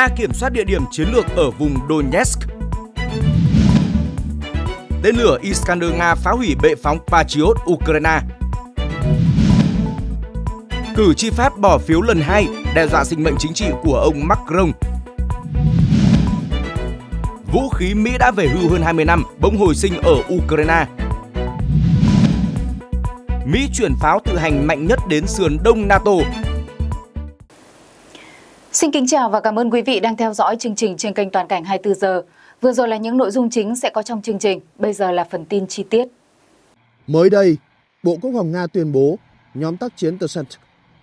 Nga kiểm soát địa điểm chiến lược ở vùng Donetsk. Tên lửa Iskander Nga phá hủy bệ phóng Patriot Ukraine. Cử tri Pháp bỏ phiếu lần 2 đe dọa sinh mệnh chính trị của ông Macron. Vũ khí Mỹ đã về hưu hơn 20 năm, bỗng hồi sinh ở Ukraine. Mỹ chuyển pháo tự hành mạnh nhất đến sườn đông NATO, Xin kính chào và cảm ơn quý vị đang theo dõi chương trình trên kênh Toàn cảnh 24 giờ. Vừa rồi là những nội dung chính sẽ có trong chương trình, bây giờ là phần tin chi tiết. Mới đây, Bộ Quốc phòng Nga tuyên bố nhóm tác chiến Tersent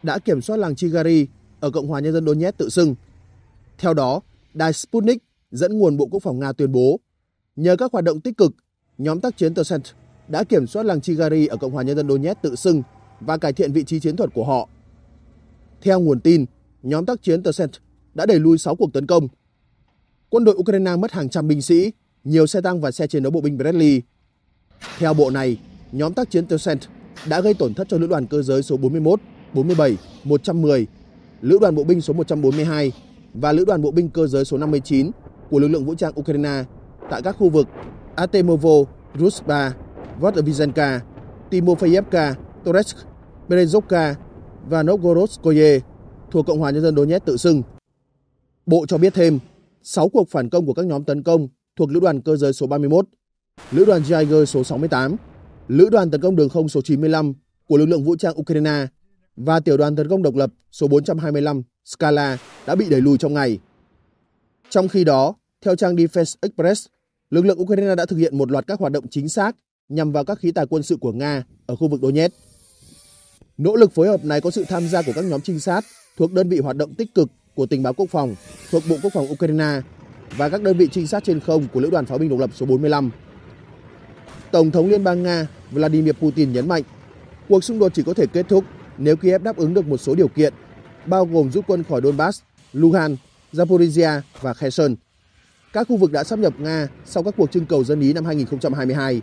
đã kiểm soát làng Chigari ở Cộng hòa Nhân dân Donetsk tự xưng. Theo đó, đài Sputnik dẫn nguồn Bộ Quốc phòng Nga tuyên bố, nhờ các hoạt động tích cực, nhóm tác chiến Tersent đã kiểm soát làng Chigari ở Cộng hòa Nhân dân Donetsk tự xưng và cải thiện vị trí chiến thuật của họ. Theo nguồn tin, nhóm tác chiến Tencent đã đẩy lùi 6 cuộc tấn công. Quân đội Ukraine mất hàng trăm binh sĩ, nhiều xe tăng và xe chiến đấu bộ binh Bradley. Theo bộ này, nhóm tác chiến Tencent đã gây tổn thất cho lữ đoàn cơ giới số 41, 47, 110, lữ đoàn bộ binh số 142 và lữ đoàn bộ binh cơ giới số 59 của lực lượng vũ trang Ukraine tại các khu vực Atemovo, Rusba, Vodvizenka, Timofeyevka, toresk Berezovka và Novgorodskoye thuộc Cộng hòa Nhân dân Donetsk tự xưng. Bộ cho biết thêm, 6 cuộc phản công của các nhóm tấn công thuộc Lữ đoàn Cơ giới số 31, Lữ đoàn Jagger số 68, Lữ đoàn tấn công đường không số 95 của lực lượng vũ trang Ukraine và Tiểu đoàn tấn công độc lập số 425 Scala đã bị đẩy lùi trong ngày. Trong khi đó, theo trang Defense Express, lực lượng Ukraine đã thực hiện một loạt các hoạt động chính xác nhằm vào các khí tài quân sự của Nga ở khu vực Donetsk. Nỗ lực phối hợp này có sự tham gia của các nhóm trinh sát thuộc đơn vị hoạt động tích cực của tình báo quốc phòng thuộc Bộ Quốc phòng Ukraine và các đơn vị trinh sát trên không của Lữ đoàn Pháo binh Độc lập số 45. Tổng thống Liên bang Nga Vladimir Putin nhấn mạnh, cuộc xung đột chỉ có thể kết thúc nếu Kiev đáp ứng được một số điều kiện, bao gồm rút quân khỏi Donbass, Luhansk, Zaporizhia và Kherson. Các khu vực đã sắp nhập Nga sau các cuộc trưng cầu dân ý năm 2022.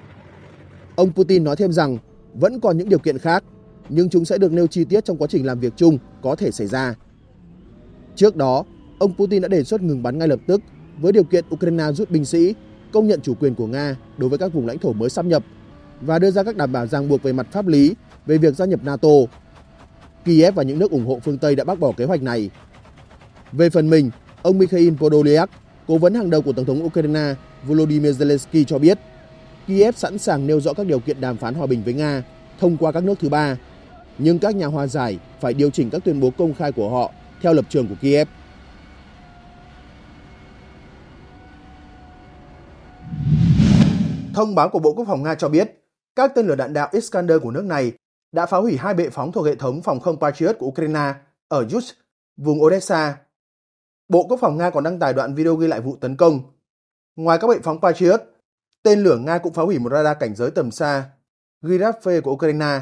Ông Putin nói thêm rằng vẫn còn những điều kiện khác nhưng chúng sẽ được nêu chi tiết trong quá trình làm việc chung có thể xảy ra. Trước đó, ông Putin đã đề xuất ngừng bắn ngay lập tức với điều kiện Ukraine rút binh sĩ, công nhận chủ quyền của Nga đối với các vùng lãnh thổ mới sắp nhập và đưa ra các đảm bảo ràng buộc về mặt pháp lý về việc gia nhập NATO. Kiev và những nước ủng hộ phương Tây đã bác bỏ kế hoạch này. Về phần mình, ông Mikhail Podolyak, cố vấn hàng đầu của Tổng thống Ukraine Volodymyr Zelensky cho biết, Kiev sẵn sàng nêu rõ các điều kiện đàm phán hòa bình với Nga thông qua các nước thứ ba nhưng các nhà hòa giải phải điều chỉnh các tuyên bố công khai của họ theo lập trường của Kiev. Thông báo của Bộ Quốc phòng Nga cho biết, các tên lửa đạn đạo Iskander của nước này đã phá hủy hai bệ phóng thuộc hệ thống phòng không Patriot của Ukraine ở Yusk, vùng Odessa. Bộ Quốc phòng Nga còn đăng tải đoạn video ghi lại vụ tấn công. Ngoài các bệ phóng Patriot, tên lửa Nga cũng phá hủy một radar cảnh giới tầm xa Giraffe của Ukraine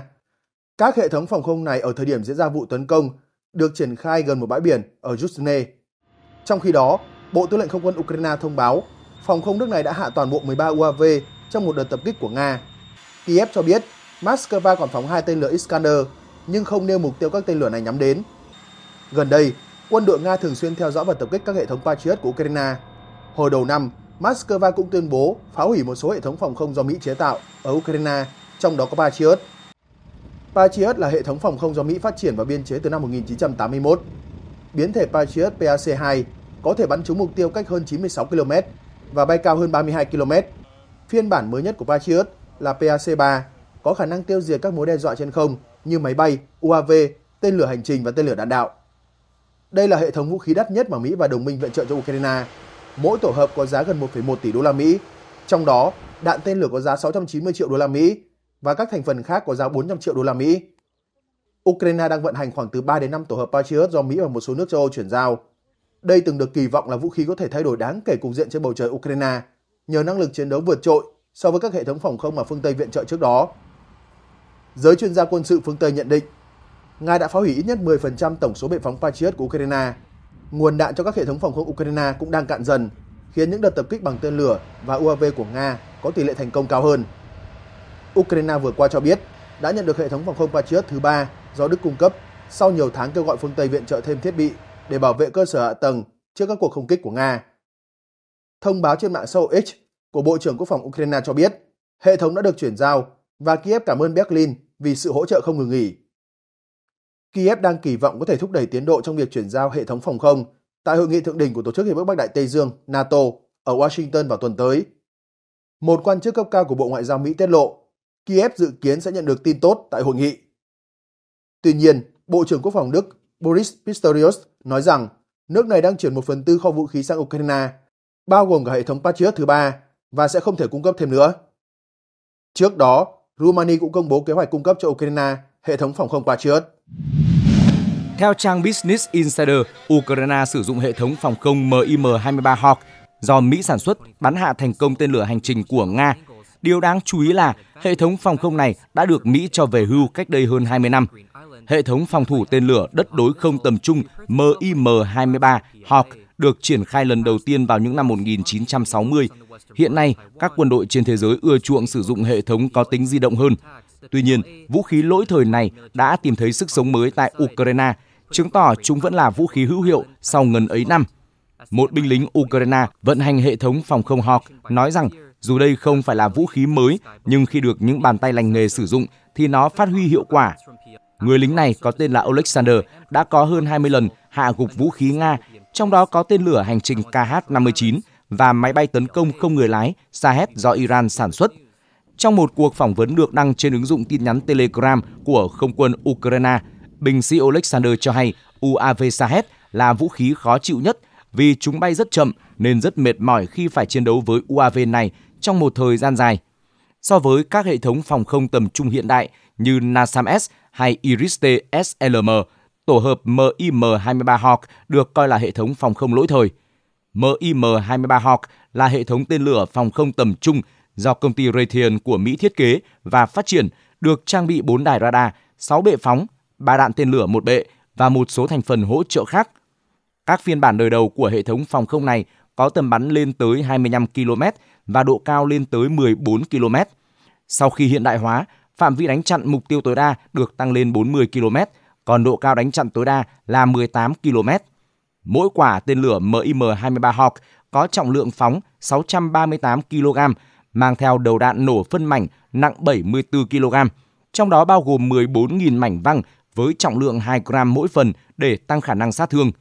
các hệ thống phòng không này ở thời điểm diễn ra vụ tấn công được triển khai gần một bãi biển ở Yuzhne. Trong khi đó, Bộ Tư lệnh Không quân Ukraine thông báo phòng không nước này đã hạ toàn bộ 13 UAV trong một đợt tập kích của Nga. Kiev cho biết Moscow còn phóng hai tên lửa Iskander nhưng không nêu mục tiêu các tên lửa này nhắm đến. Gần đây, quân đội Nga thường xuyên theo dõi và tập kích các hệ thống Patriot của Ukraine. Hồi đầu năm, Moscow cũng tuyên bố phá hủy một số hệ thống phòng không do Mỹ chế tạo ở Ukraine, trong đó có Patriot. Patriot là hệ thống phòng không do Mỹ phát triển và biên chế từ năm 1981. Biến thể Patriot PAC-2 có thể bắn trúng mục tiêu cách hơn 96 km và bay cao hơn 32 km. Phiên bản mới nhất của Patriot là PAC-3 có khả năng tiêu diệt các mối đe dọa trên không như máy bay, UAV, tên lửa hành trình và tên lửa đạn đạo. Đây là hệ thống vũ khí đắt nhất mà Mỹ và đồng minh viện trợ cho Ukraine. Mỗi tổ hợp có giá gần 1,1 tỷ đô la Mỹ, trong đó đạn tên lửa có giá 690 triệu đô la Mỹ và các thành phần khác có giá 400 triệu đô la Mỹ. Ukraine đang vận hành khoảng từ 3 đến 5 tổ hợp Patriot do Mỹ và một số nước châu Âu chuyển giao. Đây từng được kỳ vọng là vũ khí có thể thay đổi đáng kể cục diện trên bầu trời Ukraine nhờ năng lực chiến đấu vượt trội so với các hệ thống phòng không mà phương Tây viện trợ trước đó. Giới chuyên gia quân sự phương Tây nhận định, Nga đã phá hủy ít nhất 10% tổng số bệ phóng Patriot của Ukraine. Nguồn đạn cho các hệ thống phòng không Ukraine cũng đang cạn dần, khiến những đợt tập kích bằng tên lửa và UAV của Nga có tỷ lệ thành công cao hơn. Ukraine vừa qua cho biết đã nhận được hệ thống phòng không Patriot thứ ba do Đức cung cấp sau nhiều tháng kêu gọi phương Tây viện trợ thêm thiết bị để bảo vệ cơ sở hạ tầng trước các cuộc không kích của Nga. Thông báo trên mạng xã hội X của Bộ trưởng Quốc phòng Ukraine cho biết hệ thống đã được chuyển giao và Kiev cảm ơn Berlin vì sự hỗ trợ không ngừng nghỉ. Kiev đang kỳ vọng có thể thúc đẩy tiến độ trong việc chuyển giao hệ thống phòng không tại hội nghị thượng đỉnh của Tổ chức Hiệp ước Bắc Đại Tây Dương NATO ở Washington vào tuần tới. Một quan chức cấp cao của Bộ Ngoại giao Mỹ tiết lộ Kiev dự kiến sẽ nhận được tin tốt tại hội nghị. Tuy nhiên, Bộ trưởng Quốc phòng Đức Boris Pistorius nói rằng nước này đang chuyển một phần tư kho vũ khí sang Ukraine, bao gồm cả hệ thống Patriot thứ ba và sẽ không thể cung cấp thêm nữa. Trước đó, Romania cũng công bố kế hoạch cung cấp cho Ukraine hệ thống phòng không Patriot. Theo trang Business Insider, Ukraine sử dụng hệ thống phòng không MIM-23 Hawk do Mỹ sản xuất bắn hạ thành công tên lửa hành trình của Nga Điều đáng chú ý là hệ thống phòng không này đã được Mỹ cho về hưu cách đây hơn 20 năm. Hệ thống phòng thủ tên lửa đất đối không tầm trung MIM-23 Hawk được triển khai lần đầu tiên vào những năm 1960. Hiện nay, các quân đội trên thế giới ưa chuộng sử dụng hệ thống có tính di động hơn. Tuy nhiên, vũ khí lỗi thời này đã tìm thấy sức sống mới tại Ukraine, chứng tỏ chúng vẫn là vũ khí hữu hiệu sau ngần ấy năm. Một binh lính Ukraine vận hành hệ thống phòng không Hawk nói rằng dù đây không phải là vũ khí mới, nhưng khi được những bàn tay lành nghề sử dụng thì nó phát huy hiệu quả. Người lính này có tên là Alexander đã có hơn 20 lần hạ gục vũ khí Nga, trong đó có tên lửa hành trình KH-59 và máy bay tấn công không người lái Sahed do Iran sản xuất. Trong một cuộc phỏng vấn được đăng trên ứng dụng tin nhắn Telegram của không quân Ukraine, binh sĩ Alexander cho hay UAV Sahed là vũ khí khó chịu nhất – vì chúng bay rất chậm nên rất mệt mỏi khi phải chiến đấu với UAV này trong một thời gian dài. So với các hệ thống phòng không tầm trung hiện đại như NASAMS hay Iris-T SLM, tổ hợp MIM-23 Hawk được coi là hệ thống phòng không lỗi thời. MIM-23 Hawk là hệ thống tên lửa phòng không tầm trung do công ty Raytheon của Mỹ thiết kế và phát triển, được trang bị 4 đài radar, 6 bệ phóng, 3 đạn tên lửa một bệ và một số thành phần hỗ trợ khác – các phiên bản đời đầu của hệ thống phòng không này có tầm bắn lên tới 25 km và độ cao lên tới 14 km. Sau khi hiện đại hóa, phạm vi đánh chặn mục tiêu tối đa được tăng lên 40 km, còn độ cao đánh chặn tối đa là 18 km. Mỗi quả tên lửa MIM-23 Hawk có trọng lượng phóng 638 kg, mang theo đầu đạn nổ phân mảnh nặng 74 kg, trong đó bao gồm 14.000 mảnh văng với trọng lượng 2 gram mỗi phần để tăng khả năng sát thương –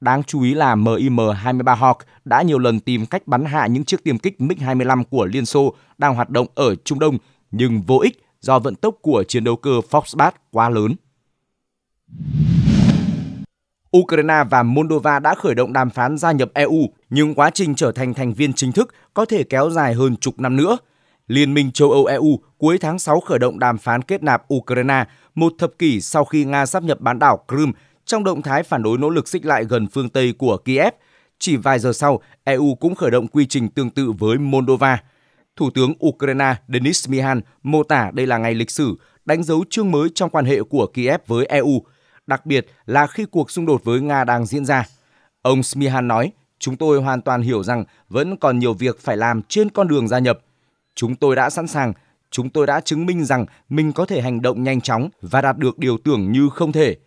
Đáng chú ý là MIM-23 Hawk đã nhiều lần tìm cách bắn hạ những chiếc tiêm kích MiG-25 của Liên Xô đang hoạt động ở Trung Đông, nhưng vô ích do vận tốc của chiến đấu cơ Foxbat quá lớn. Ukraine và Moldova đã khởi động đàm phán gia nhập EU, nhưng quá trình trở thành thành viên chính thức có thể kéo dài hơn chục năm nữa. Liên minh châu Âu EU cuối tháng 6 khởi động đàm phán kết nạp Ukraine một thập kỷ sau khi Nga sắp nhập bán đảo Crimea trong động thái phản đối nỗ lực xích lại gần phương Tây của Kiev. Chỉ vài giờ sau, EU cũng khởi động quy trình tương tự với Moldova. Thủ tướng Ukraine Denis Mihan mô tả đây là ngày lịch sử, đánh dấu chương mới trong quan hệ của Kiev với EU, đặc biệt là khi cuộc xung đột với Nga đang diễn ra. Ông Smihan nói, chúng tôi hoàn toàn hiểu rằng vẫn còn nhiều việc phải làm trên con đường gia nhập. Chúng tôi đã sẵn sàng, chúng tôi đã chứng minh rằng mình có thể hành động nhanh chóng và đạt được điều tưởng như không thể –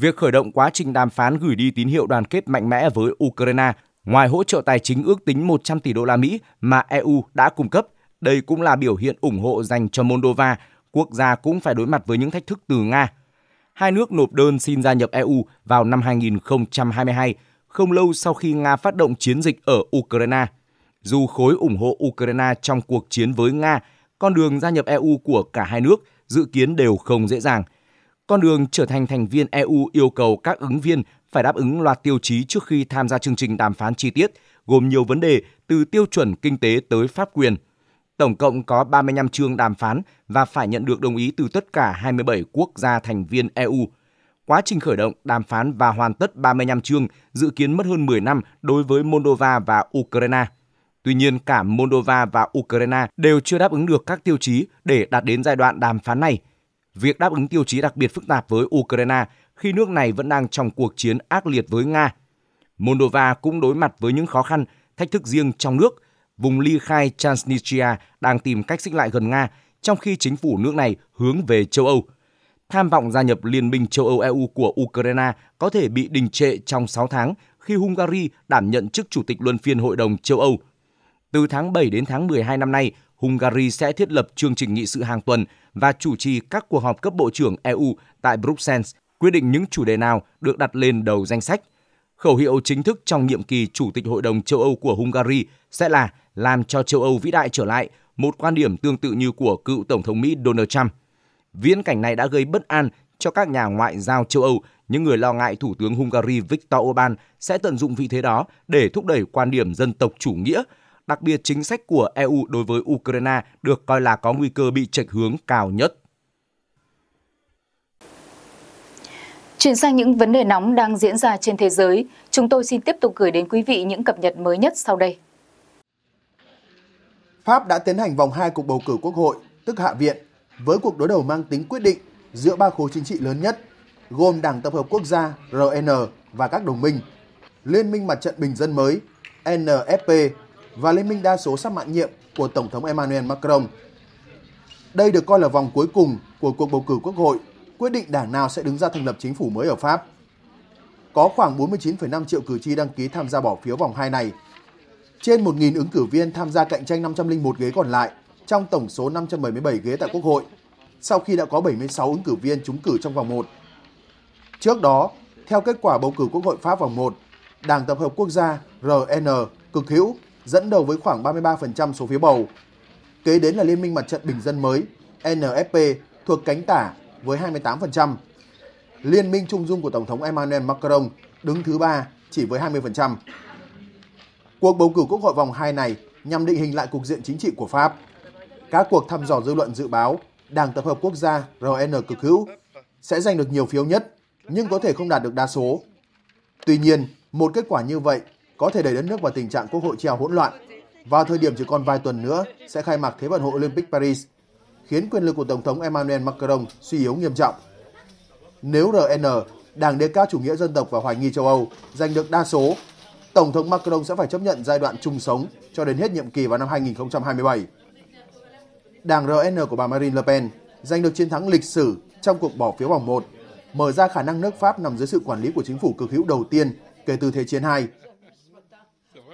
việc khởi động quá trình đàm phán gửi đi tín hiệu đoàn kết mạnh mẽ với Ukraine. Ngoài hỗ trợ tài chính ước tính 100 tỷ đô la Mỹ mà EU đã cung cấp, đây cũng là biểu hiện ủng hộ dành cho Moldova, quốc gia cũng phải đối mặt với những thách thức từ Nga. Hai nước nộp đơn xin gia nhập EU vào năm 2022, không lâu sau khi Nga phát động chiến dịch ở Ukraine. Dù khối ủng hộ Ukraine trong cuộc chiến với Nga, con đường gia nhập EU của cả hai nước dự kiến đều không dễ dàng – con đường trở thành thành viên EU yêu cầu các ứng viên phải đáp ứng loạt tiêu chí trước khi tham gia chương trình đàm phán chi tiết, gồm nhiều vấn đề từ tiêu chuẩn kinh tế tới pháp quyền. Tổng cộng có 35 chương đàm phán và phải nhận được đồng ý từ tất cả 27 quốc gia thành viên EU. Quá trình khởi động, đàm phán và hoàn tất 35 chương dự kiến mất hơn 10 năm đối với Moldova và Ukraine. Tuy nhiên, cả Moldova và Ukraine đều chưa đáp ứng được các tiêu chí để đạt đến giai đoạn đàm phán này – việc đáp ứng tiêu chí đặc biệt phức tạp với Ukraine khi nước này vẫn đang trong cuộc chiến ác liệt với Nga. Moldova cũng đối mặt với những khó khăn, thách thức riêng trong nước. Vùng ly khai Transnistria đang tìm cách xích lại gần Nga, trong khi chính phủ nước này hướng về châu Âu. Tham vọng gia nhập Liên minh châu Âu EU của Ukraine có thể bị đình trệ trong 6 tháng khi Hungary đảm nhận chức chủ tịch luân phiên Hội đồng châu Âu. Từ tháng 7 đến tháng 12 năm nay, Hungary sẽ thiết lập chương trình nghị sự hàng tuần và chủ trì các cuộc họp cấp bộ trưởng EU tại Bruxelles, quyết định những chủ đề nào được đặt lên đầu danh sách. Khẩu hiệu chính thức trong nhiệm kỳ Chủ tịch Hội đồng châu Âu của Hungary sẽ là làm cho châu Âu vĩ đại trở lại, một quan điểm tương tự như của cựu Tổng thống Mỹ Donald Trump. Viễn cảnh này đã gây bất an cho các nhà ngoại giao châu Âu, những người lo ngại Thủ tướng Hungary Viktor Orbán sẽ tận dụng vị thế đó để thúc đẩy quan điểm dân tộc chủ nghĩa – đặc biệt chính sách của EU đối với Ukraine được coi là có nguy cơ bị chệch hướng cao nhất. Chuyển sang những vấn đề nóng đang diễn ra trên thế giới, chúng tôi xin tiếp tục gửi đến quý vị những cập nhật mới nhất sau đây. Pháp đã tiến hành vòng 2 cuộc bầu cử quốc hội, tức Hạ viện, với cuộc đối đầu mang tính quyết định giữa ba khối chính trị lớn nhất, gồm Đảng Tập hợp Quốc gia RN và các đồng minh, Liên minh Mặt trận Bình dân mới NFP và liên minh đa số sắp mãn nhiệm của Tổng thống Emmanuel Macron. Đây được coi là vòng cuối cùng của cuộc bầu cử quốc hội, quyết định đảng nào sẽ đứng ra thành lập chính phủ mới ở Pháp. Có khoảng 49,5 triệu cử tri đăng ký tham gia bỏ phiếu vòng 2 này. Trên 1.000 ứng cử viên tham gia cạnh tranh 501 ghế còn lại trong tổng số 577 ghế tại Quốc hội, sau khi đã có 76 ứng cử viên trúng cử trong vòng 1. Trước đó, theo kết quả bầu cử Quốc hội Pháp vòng 1, Đảng Tập hợp Quốc gia RN cực hữu dẫn đầu với khoảng 33% số phiếu bầu. Kế đến là Liên minh Mặt trận Bình dân mới NFP thuộc cánh tả với 28%. Liên minh Trung dung của Tổng thống Emmanuel Macron đứng thứ ba chỉ với 20%. Cuộc bầu cử quốc hội vòng 2 này nhằm định hình lại cục diện chính trị của Pháp. Các cuộc thăm dò dư luận dự báo Đảng Tập hợp Quốc gia RN cực hữu sẽ giành được nhiều phiếu nhất nhưng có thể không đạt được đa số. Tuy nhiên, một kết quả như vậy có thể đẩy đất nước vào tình trạng quốc hội treo hỗn loạn. Vào thời điểm chỉ còn vài tuần nữa sẽ khai mạc Thế vận hội Olympic Paris, khiến quyền lực của Tổng thống Emmanuel Macron suy yếu nghiêm trọng. Nếu RN, Đảng đề cao chủ nghĩa dân tộc và hoài nghi châu Âu, giành được đa số, Tổng thống Macron sẽ phải chấp nhận giai đoạn chung sống cho đến hết nhiệm kỳ vào năm 2027. Đảng RN của bà Marine Le Pen giành được chiến thắng lịch sử trong cuộc bỏ phiếu vòng 1, mở ra khả năng nước Pháp nằm dưới sự quản lý của chính phủ cực hữu đầu tiên kể từ Thế chiến 2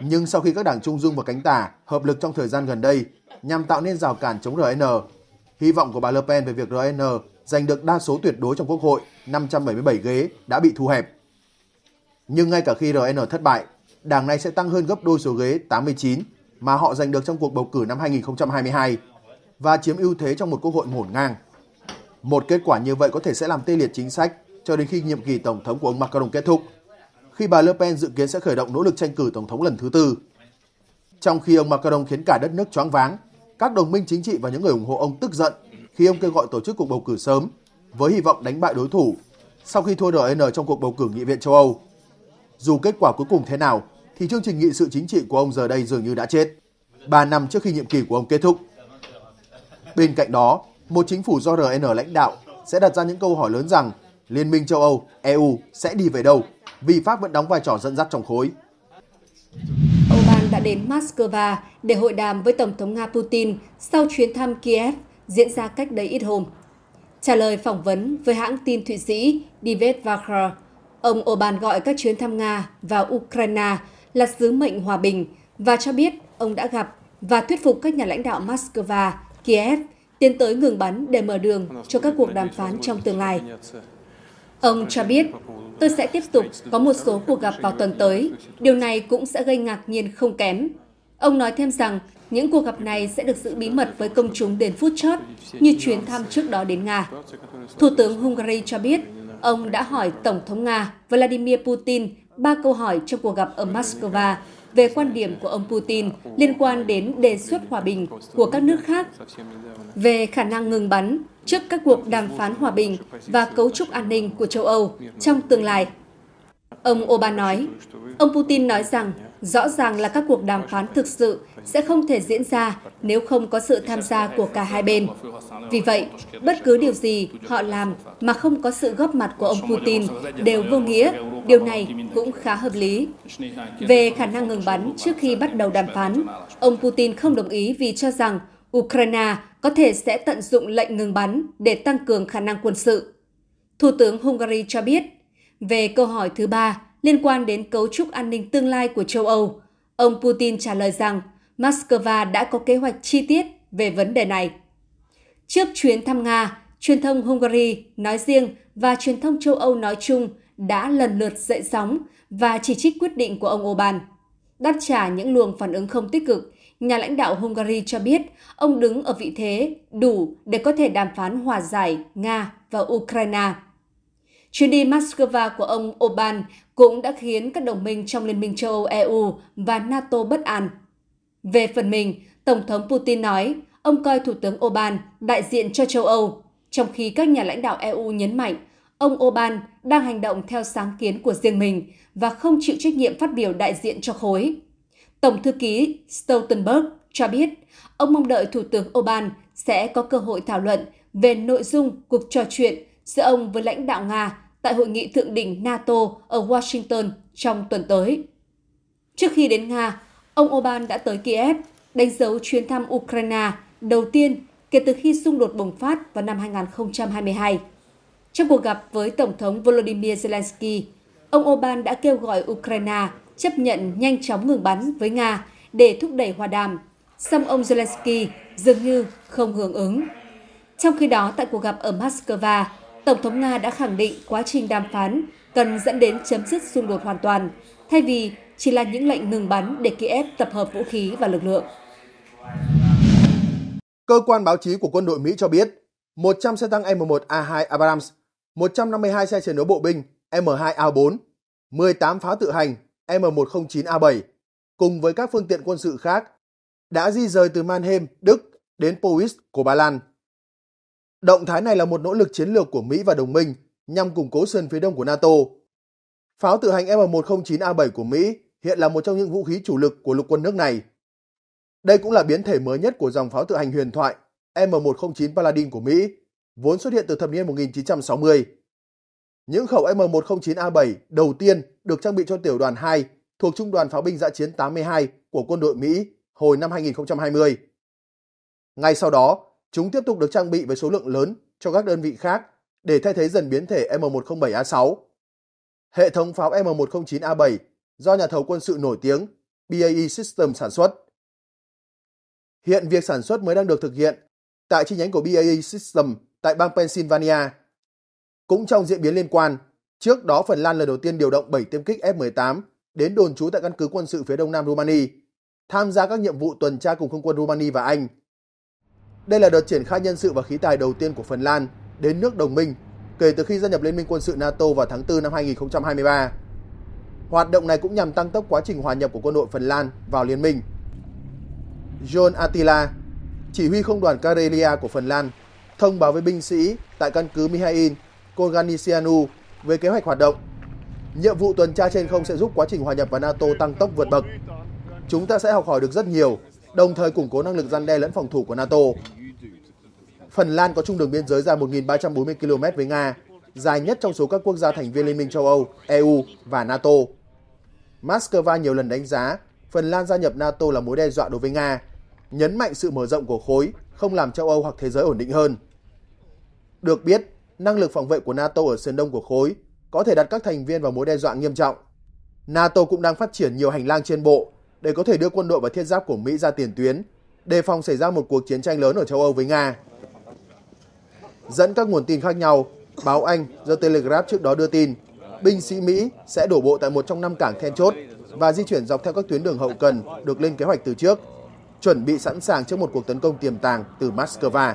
nhưng sau khi các đảng Trung Dung và cánh tả hợp lực trong thời gian gần đây nhằm tạo nên rào cản chống RN, hy vọng của bà Le Pen về việc RN giành được đa số tuyệt đối trong Quốc hội 577 ghế đã bị thu hẹp. Nhưng ngay cả khi RN thất bại, đảng này sẽ tăng hơn gấp đôi số ghế 89 mà họ giành được trong cuộc bầu cử năm 2022 và chiếm ưu thế trong một quốc hội ngổn ngang. Một kết quả như vậy có thể sẽ làm tê liệt chính sách cho đến khi nhiệm kỳ tổng thống của ông Macron kết thúc – khi bà Le Pen dự kiến sẽ khởi động nỗ lực tranh cử tổng thống lần thứ tư. Trong khi ông Macron khiến cả đất nước choáng váng, các đồng minh chính trị và những người ủng hộ ông tức giận khi ông kêu gọi tổ chức cuộc bầu cử sớm với hy vọng đánh bại đối thủ sau khi thua RN trong cuộc bầu cử nghị viện châu Âu. Dù kết quả cuối cùng thế nào, thì chương trình nghị sự chính trị của ông giờ đây dường như đã chết, 3 năm trước khi nhiệm kỳ của ông kết thúc. Bên cạnh đó, một chính phủ do RN lãnh đạo sẽ đặt ra những câu hỏi lớn rằng Liên minh châu Âu, EU sẽ đi về đâu vì Pháp vẫn đóng vai trò dẫn dắt trong khối. Orbán đã đến Moscow để hội đàm với Tổng thống Nga Putin sau chuyến thăm Kiev diễn ra cách đây ít hôm. Trả lời phỏng vấn với hãng tin Thụy Sĩ Divet Vakar, ông Orbán gọi các chuyến thăm Nga và Ukraine là sứ mệnh hòa bình và cho biết ông đã gặp và thuyết phục các nhà lãnh đạo Moscow, Kiev tiến tới ngừng bắn để mở đường cho các cuộc đàm phán trong tương lai. Ông cho biết, tôi sẽ tiếp tục có một số cuộc gặp vào tuần tới. Điều này cũng sẽ gây ngạc nhiên không kém. Ông nói thêm rằng, những cuộc gặp này sẽ được giữ bí mật với công chúng đến phút chót, như chuyến thăm trước đó đến Nga. Thủ tướng Hungary cho biết, ông đã hỏi Tổng thống Nga Vladimir Putin ba câu hỏi trong cuộc gặp ở Moscow về quan điểm của ông Putin liên quan đến đề xuất hòa bình của các nước khác về khả năng ngừng bắn trước các cuộc đàm phán hòa bình và cấu trúc an ninh của châu Âu trong tương lai. Ông Oban nói, ông Putin nói rằng rõ ràng là các cuộc đàm phán thực sự sẽ không thể diễn ra nếu không có sự tham gia của cả hai bên. Vì vậy, bất cứ điều gì họ làm mà không có sự góp mặt của ông Putin đều vô nghĩa, điều này cũng khá hợp lý. Về khả năng ngừng bắn trước khi bắt đầu đàm phán, ông Putin không đồng ý vì cho rằng Ukraine có thể sẽ tận dụng lệnh ngừng bắn để tăng cường khả năng quân sự. Thủ tướng Hungary cho biết về câu hỏi thứ ba liên quan đến cấu trúc an ninh tương lai của châu Âu, ông Putin trả lời rằng Moscow đã có kế hoạch chi tiết về vấn đề này. Trước chuyến thăm Nga, truyền thông Hungary nói riêng và truyền thông châu Âu nói chung đã lần lượt dậy sóng và chỉ trích quyết định của ông Orbán. Đáp trả những luồng phản ứng không tích cực, nhà lãnh đạo Hungary cho biết ông đứng ở vị thế đủ để có thể đàm phán hòa giải Nga và Ukraine. Chuyến đi Moscow của ông Orbán cũng đã khiến các đồng minh trong Liên minh châu Âu EU và NATO bất an. Về phần mình, Tổng thống Putin nói ông coi Thủ tướng Orbán đại diện cho châu Âu, trong khi các nhà lãnh đạo EU nhấn mạnh ông Orbán đang hành động theo sáng kiến của riêng mình và không chịu trách nhiệm phát biểu đại diện cho khối. Tổng thư ký Stoltenberg cho biết ông mong đợi Thủ tướng Orbán sẽ có cơ hội thảo luận về nội dung cuộc trò chuyện giữa ông với lãnh đạo Nga tại hội nghị thượng đỉnh NATO ở Washington trong tuần tới. Trước khi đến Nga, ông Orbán đã tới Kiev, đánh dấu chuyến thăm Ukraine đầu tiên kể từ khi xung đột bùng phát vào năm 2022. Trong cuộc gặp với Tổng thống Volodymyr Zelensky, ông Orbán đã kêu gọi Ukraine chấp nhận nhanh chóng ngừng bắn với Nga để thúc đẩy hòa đàm, song ông Zelensky dường như không hưởng ứng. Trong khi đó, tại cuộc gặp ở Moscow, Tổng thống Nga đã khẳng định quá trình đàm phán cần dẫn đến chấm dứt xung đột hoàn toàn, thay vì chỉ là những lệnh ngừng bắn để Kiev tập hợp vũ khí và lực lượng. Cơ quan báo chí của quân đội Mỹ cho biết, 100 xe tăng M1A2 Abrams, 152 xe chiến đấu bộ binh M2A4, 18 pháo tự hành M109A7 cùng với các phương tiện quân sự khác đã di rời từ Mannheim, Đức đến Powys của Ba Lan. Động thái này là một nỗ lực chiến lược của Mỹ và đồng minh nhằm củng cố sườn phía đông của NATO. Pháo tự hành M109A7 của Mỹ hiện là một trong những vũ khí chủ lực của lục quân nước này. Đây cũng là biến thể mới nhất của dòng pháo tự hành huyền thoại M109 Paladin của Mỹ, vốn xuất hiện từ thập niên 1960. Những khẩu M109A7 đầu tiên được trang bị cho tiểu đoàn 2 thuộc Trung đoàn Pháo binh Giã chiến 82 của quân đội Mỹ hồi năm 2020. Ngay sau đó, chúng tiếp tục được trang bị với số lượng lớn cho các đơn vị khác để thay thế dần biến thể M107A6. Hệ thống pháo M109A7 do nhà thầu quân sự nổi tiếng BAE Systems sản xuất. Hiện việc sản xuất mới đang được thực hiện tại chi nhánh của BAE Systems tại bang Pennsylvania. Cũng trong diễn biến liên quan, trước đó Phần Lan lần đầu tiên điều động 7 tiêm kích F-18 đến đồn trú tại căn cứ quân sự phía đông nam Romania tham gia các nhiệm vụ tuần tra cùng không quân Romania và Anh – đây là đợt triển khai nhân sự và khí tài đầu tiên của Phần Lan đến nước đồng minh kể từ khi gia nhập Liên minh quân sự NATO vào tháng 4 năm 2023. Hoạt động này cũng nhằm tăng tốc quá trình hòa nhập của quân đội Phần Lan vào liên minh. John Attila, chỉ huy không đoàn Karelia của Phần Lan, thông báo với binh sĩ tại căn cứ Mihail Koganisianu về kế hoạch hoạt động. Nhiệm vụ tuần tra trên không sẽ giúp quá trình hòa nhập vào NATO tăng tốc vượt bậc. Chúng ta sẽ học hỏi được rất nhiều, đồng thời củng cố năng lực gian đe lẫn phòng thủ của NATO. Phần Lan có chung đường biên giới dài 1.340 km với Nga, dài nhất trong số các quốc gia thành viên Liên minh châu Âu, EU và NATO. Moscow nhiều lần đánh giá Phần Lan gia nhập NATO là mối đe dọa đối với Nga, nhấn mạnh sự mở rộng của khối không làm châu Âu hoặc thế giới ổn định hơn. Được biết, năng lực phòng vệ của NATO ở sườn đông của khối có thể đặt các thành viên vào mối đe dọa nghiêm trọng. NATO cũng đang phát triển nhiều hành lang trên bộ để có thể đưa quân đội và thiết giáp của Mỹ ra tiền tuyến, đề phòng xảy ra một cuộc chiến tranh lớn ở châu Âu với Nga. Dẫn các nguồn tin khác nhau, báo Anh The Telegraph trước đó đưa tin, binh sĩ Mỹ sẽ đổ bộ tại một trong năm cảng then chốt và di chuyển dọc theo các tuyến đường hậu cần được lên kế hoạch từ trước, chuẩn bị sẵn sàng trước một cuộc tấn công tiềm tàng từ Moscow.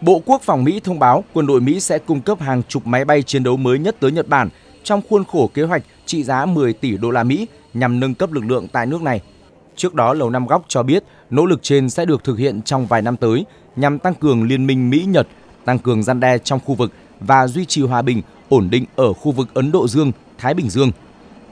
Bộ Quốc phòng Mỹ thông báo quân đội Mỹ sẽ cung cấp hàng chục máy bay chiến đấu mới nhất tới Nhật Bản trong khuôn khổ kế hoạch trị giá 10 tỷ đô la Mỹ nhằm nâng cấp lực lượng tại nước này. Trước đó, Lầu Năm Góc cho biết nỗ lực trên sẽ được thực hiện trong vài năm tới nhằm tăng cường liên minh Mỹ-Nhật, tăng cường gian đe trong khu vực và duy trì hòa bình, ổn định ở khu vực Ấn Độ Dương, Thái Bình Dương.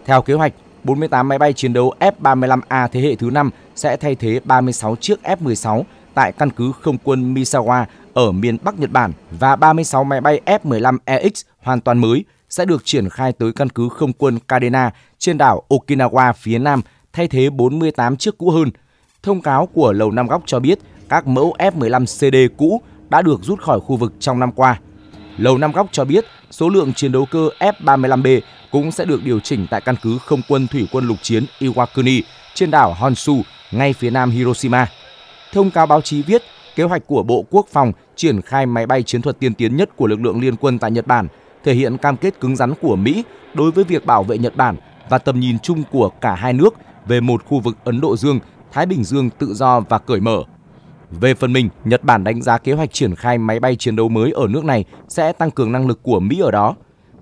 Theo kế hoạch, 48 máy bay chiến đấu F-35A thế hệ thứ 5 sẽ thay thế 36 chiếc F-16 tại căn cứ không quân Misawa ở miền Bắc Nhật Bản và 36 máy bay F-15EX hoàn toàn mới sẽ được triển khai tới căn cứ không quân Kadena trên đảo Okinawa phía Nam thay thế 48 chiếc cũ hơn. Thông cáo của Lầu Năm Góc cho biết – các mẫu F-15 CD cũ đã được rút khỏi khu vực trong năm qua. Lầu Năm Góc cho biết số lượng chiến đấu cơ F-35B cũng sẽ được điều chỉnh tại căn cứ không quân thủy quân lục chiến Iwakuni trên đảo Honshu ngay phía nam Hiroshima. Thông cáo báo chí viết, kế hoạch của Bộ Quốc phòng triển khai máy bay chiến thuật tiên tiến nhất của lực lượng liên quân tại Nhật Bản thể hiện cam kết cứng rắn của Mỹ đối với việc bảo vệ Nhật Bản và tầm nhìn chung của cả hai nước về một khu vực Ấn Độ Dương, Thái Bình Dương tự do và cởi mở. Về phần mình, Nhật Bản đánh giá kế hoạch triển khai máy bay chiến đấu mới ở nước này sẽ tăng cường năng lực của Mỹ ở đó.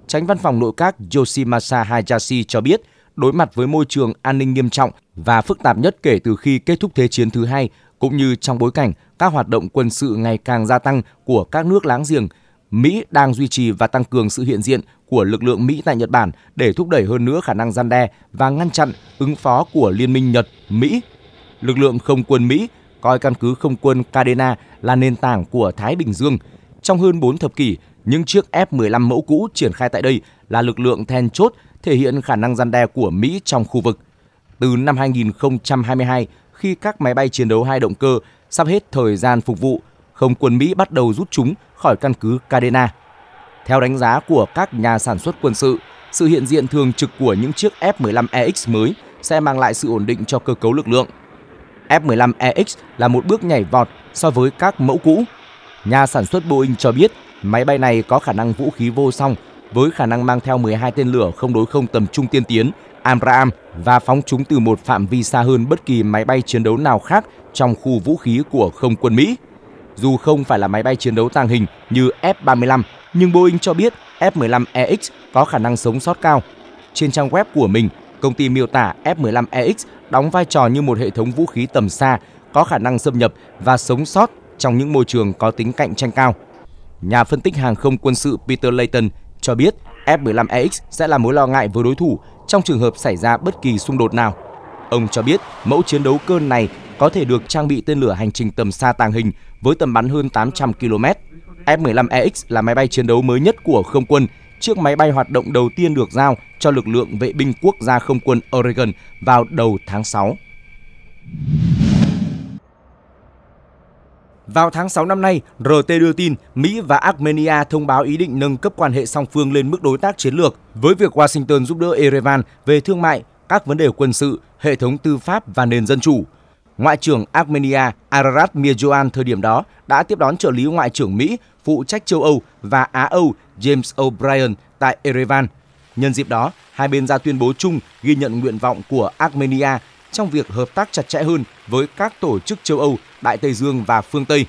Tránh văn phòng nội các Yoshimasa Hayashi cho biết, đối mặt với môi trường an ninh nghiêm trọng và phức tạp nhất kể từ khi kết thúc Thế chiến thứ hai, cũng như trong bối cảnh các hoạt động quân sự ngày càng gia tăng của các nước láng giềng, Mỹ đang duy trì và tăng cường sự hiện diện của lực lượng Mỹ tại Nhật Bản để thúc đẩy hơn nữa khả năng gian đe và ngăn chặn ứng phó của Liên minh Nhật-Mỹ. Lực lượng không quân Mỹ coi căn cứ không quân Cadena là nền tảng của Thái Bình Dương. Trong hơn 4 thập kỷ, những chiếc F-15 mẫu cũ triển khai tại đây là lực lượng then chốt thể hiện khả năng gian đe của Mỹ trong khu vực. Từ năm 2022, khi các máy bay chiến đấu hai động cơ sắp hết thời gian phục vụ, không quân Mỹ bắt đầu rút chúng khỏi căn cứ Cadena. Theo đánh giá của các nhà sản xuất quân sự, sự hiện diện thường trực của những chiếc F-15EX mới sẽ mang lại sự ổn định cho cơ cấu lực lượng F-15EX là một bước nhảy vọt so với các mẫu cũ. Nhà sản xuất Boeing cho biết máy bay này có khả năng vũ khí vô song với khả năng mang theo 12 tên lửa không đối không tầm trung tiên tiến Amram và phóng chúng từ một phạm vi xa hơn bất kỳ máy bay chiến đấu nào khác trong khu vũ khí của không quân Mỹ. Dù không phải là máy bay chiến đấu tàng hình như F-35, nhưng Boeing cho biết F-15EX có khả năng sống sót cao. Trên trang web của mình, Công ty miêu tả F-15EX đóng vai trò như một hệ thống vũ khí tầm xa có khả năng xâm nhập và sống sót trong những môi trường có tính cạnh tranh cao. Nhà phân tích hàng không quân sự Peter Layton cho biết F-15EX sẽ là mối lo ngại với đối thủ trong trường hợp xảy ra bất kỳ xung đột nào. Ông cho biết mẫu chiến đấu cơ này có thể được trang bị tên lửa hành trình tầm xa tàng hình với tầm bắn hơn 800 km. F-15EX là máy bay chiến đấu mới nhất của không quân chiếc máy bay hoạt động đầu tiên được giao cho lực lượng vệ binh quốc gia không quân Oregon vào đầu tháng 6. Vào tháng 6 năm nay, RT đưa tin Mỹ và Armenia thông báo ý định nâng cấp quan hệ song phương lên mức đối tác chiến lược với việc Washington giúp đỡ Erevan về thương mại, các vấn đề quân sự, hệ thống tư pháp và nền dân chủ. Ngoại trưởng Armenia Ararat Mirjoan thời điểm đó đã tiếp đón trợ lý Ngoại trưởng Mỹ phụ trách châu Âu và Á Âu James O'Brien tại Erevan. Nhân dịp đó, hai bên ra tuyên bố chung ghi nhận nguyện vọng của Armenia trong việc hợp tác chặt chẽ hơn với các tổ chức châu Âu, Đại Tây Dương và phương Tây.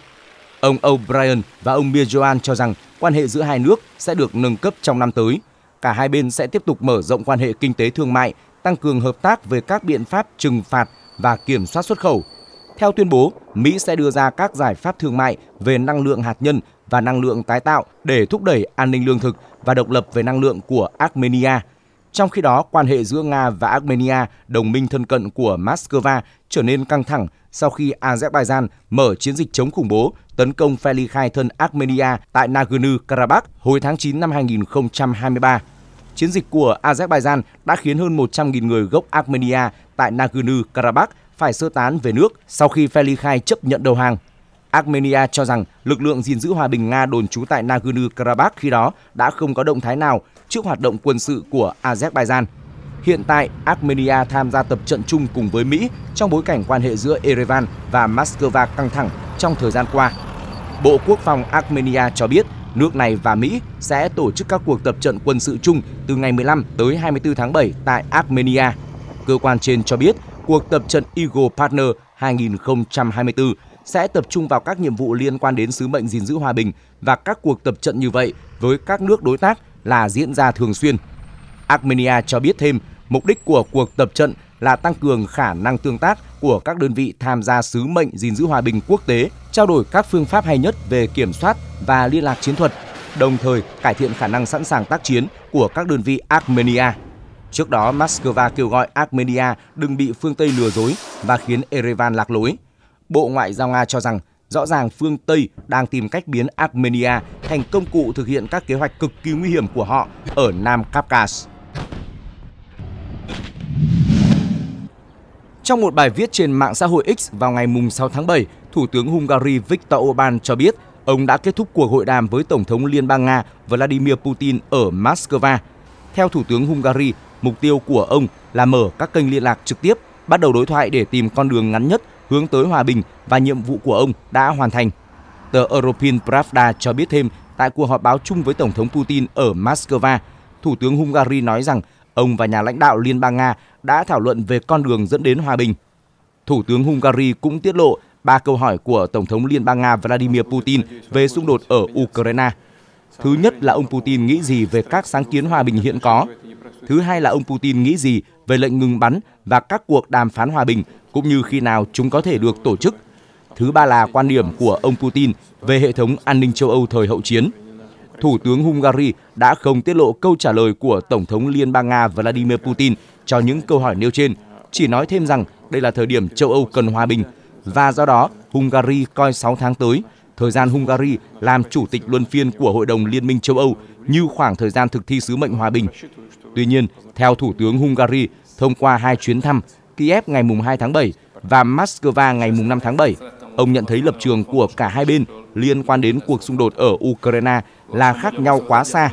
Ông O'Brien và ông Mirjoan cho rằng quan hệ giữa hai nước sẽ được nâng cấp trong năm tới. Cả hai bên sẽ tiếp tục mở rộng quan hệ kinh tế thương mại, tăng cường hợp tác về các biện pháp trừng phạt và kiểm soát xuất khẩu. Theo tuyên bố, Mỹ sẽ đưa ra các giải pháp thương mại về năng lượng hạt nhân và năng lượng tái tạo để thúc đẩy an ninh lương thực và độc lập về năng lượng của Armenia. Trong khi đó, quan hệ giữa Nga và Armenia, đồng minh thân cận của Moscow, trở nên căng thẳng sau khi Azerbaijan mở chiến dịch chống khủng bố tấn công phe ly khai thân Armenia tại Nagorno-Karabakh hồi tháng 9 năm 2023. Chiến dịch của Azerbaijan đã khiến hơn 100.000 người gốc Armenia tại Nagorno-Karabakh phải sơ tán về nước sau khi phe ly khai chấp nhận đầu hàng Armenia cho rằng lực lượng gìn giữ hòa bình Nga đồn trú tại Nagorno-Karabakh khi đó đã không có động thái nào trước hoạt động quân sự của Azerbaijan. Hiện tại, Armenia tham gia tập trận chung cùng với Mỹ trong bối cảnh quan hệ giữa Erevan và Moscow căng thẳng trong thời gian qua. Bộ Quốc phòng Armenia cho biết nước này và Mỹ sẽ tổ chức các cuộc tập trận quân sự chung từ ngày 15 tới 24 tháng 7 tại Armenia. Cơ quan trên cho biết cuộc tập trận Eagle Partner 2024 sẽ tập trung vào các nhiệm vụ liên quan đến sứ mệnh gìn giữ hòa bình và các cuộc tập trận như vậy với các nước đối tác là diễn ra thường xuyên. Armenia cho biết thêm, mục đích của cuộc tập trận là tăng cường khả năng tương tác của các đơn vị tham gia sứ mệnh gìn giữ hòa bình quốc tế, trao đổi các phương pháp hay nhất về kiểm soát và liên lạc chiến thuật, đồng thời cải thiện khả năng sẵn sàng tác chiến của các đơn vị Armenia. Trước đó, Moscow kêu gọi Armenia đừng bị phương Tây lừa dối và khiến Erevan lạc lối. Bộ Ngoại giao Nga cho rằng rõ ràng phương Tây đang tìm cách biến Armenia thành công cụ thực hiện các kế hoạch cực kỳ nguy hiểm của họ ở Nam Kavkaz. Trong một bài viết trên mạng xã hội X vào ngày 6 tháng 7, Thủ tướng Hungary Viktor Orbán cho biết ông đã kết thúc cuộc hội đàm với Tổng thống Liên bang Nga Vladimir Putin ở Moscow. Theo Thủ tướng Hungary, mục tiêu của ông là mở các kênh liên lạc trực tiếp, bắt đầu đối thoại để tìm con đường ngắn nhất hướng tới hòa bình và nhiệm vụ của ông đã hoàn thành. Tờ European Pravda cho biết thêm tại cuộc họp báo chung với Tổng thống Putin ở Moscow, Thủ tướng Hungary nói rằng ông và nhà lãnh đạo Liên bang Nga đã thảo luận về con đường dẫn đến hòa bình. Thủ tướng Hungary cũng tiết lộ ba câu hỏi của Tổng thống Liên bang Nga Vladimir Putin về xung đột ở Ukraine. Thứ nhất là ông Putin nghĩ gì về các sáng kiến hòa bình hiện có. Thứ hai là ông Putin nghĩ gì về lệnh ngừng bắn và các cuộc đàm phán hòa bình cũng như khi nào chúng có thể được tổ chức. Thứ ba là quan điểm của ông Putin về hệ thống an ninh châu Âu thời hậu chiến. Thủ tướng Hungary đã không tiết lộ câu trả lời của Tổng thống Liên bang Nga Vladimir Putin cho những câu hỏi nêu trên, chỉ nói thêm rằng đây là thời điểm châu Âu cần hòa bình và do đó Hungary coi 6 tháng tới, thời gian Hungary làm chủ tịch luân phiên của Hội đồng Liên minh châu Âu như khoảng thời gian thực thi sứ mệnh hòa bình. Tuy nhiên, theo Thủ tướng Hungary, thông qua hai chuyến thăm Kiev ngày 2 tháng 7 và Moscow ngày 5 tháng 7. Ông nhận thấy lập trường của cả hai bên liên quan đến cuộc xung đột ở Ukraine là khác nhau quá xa.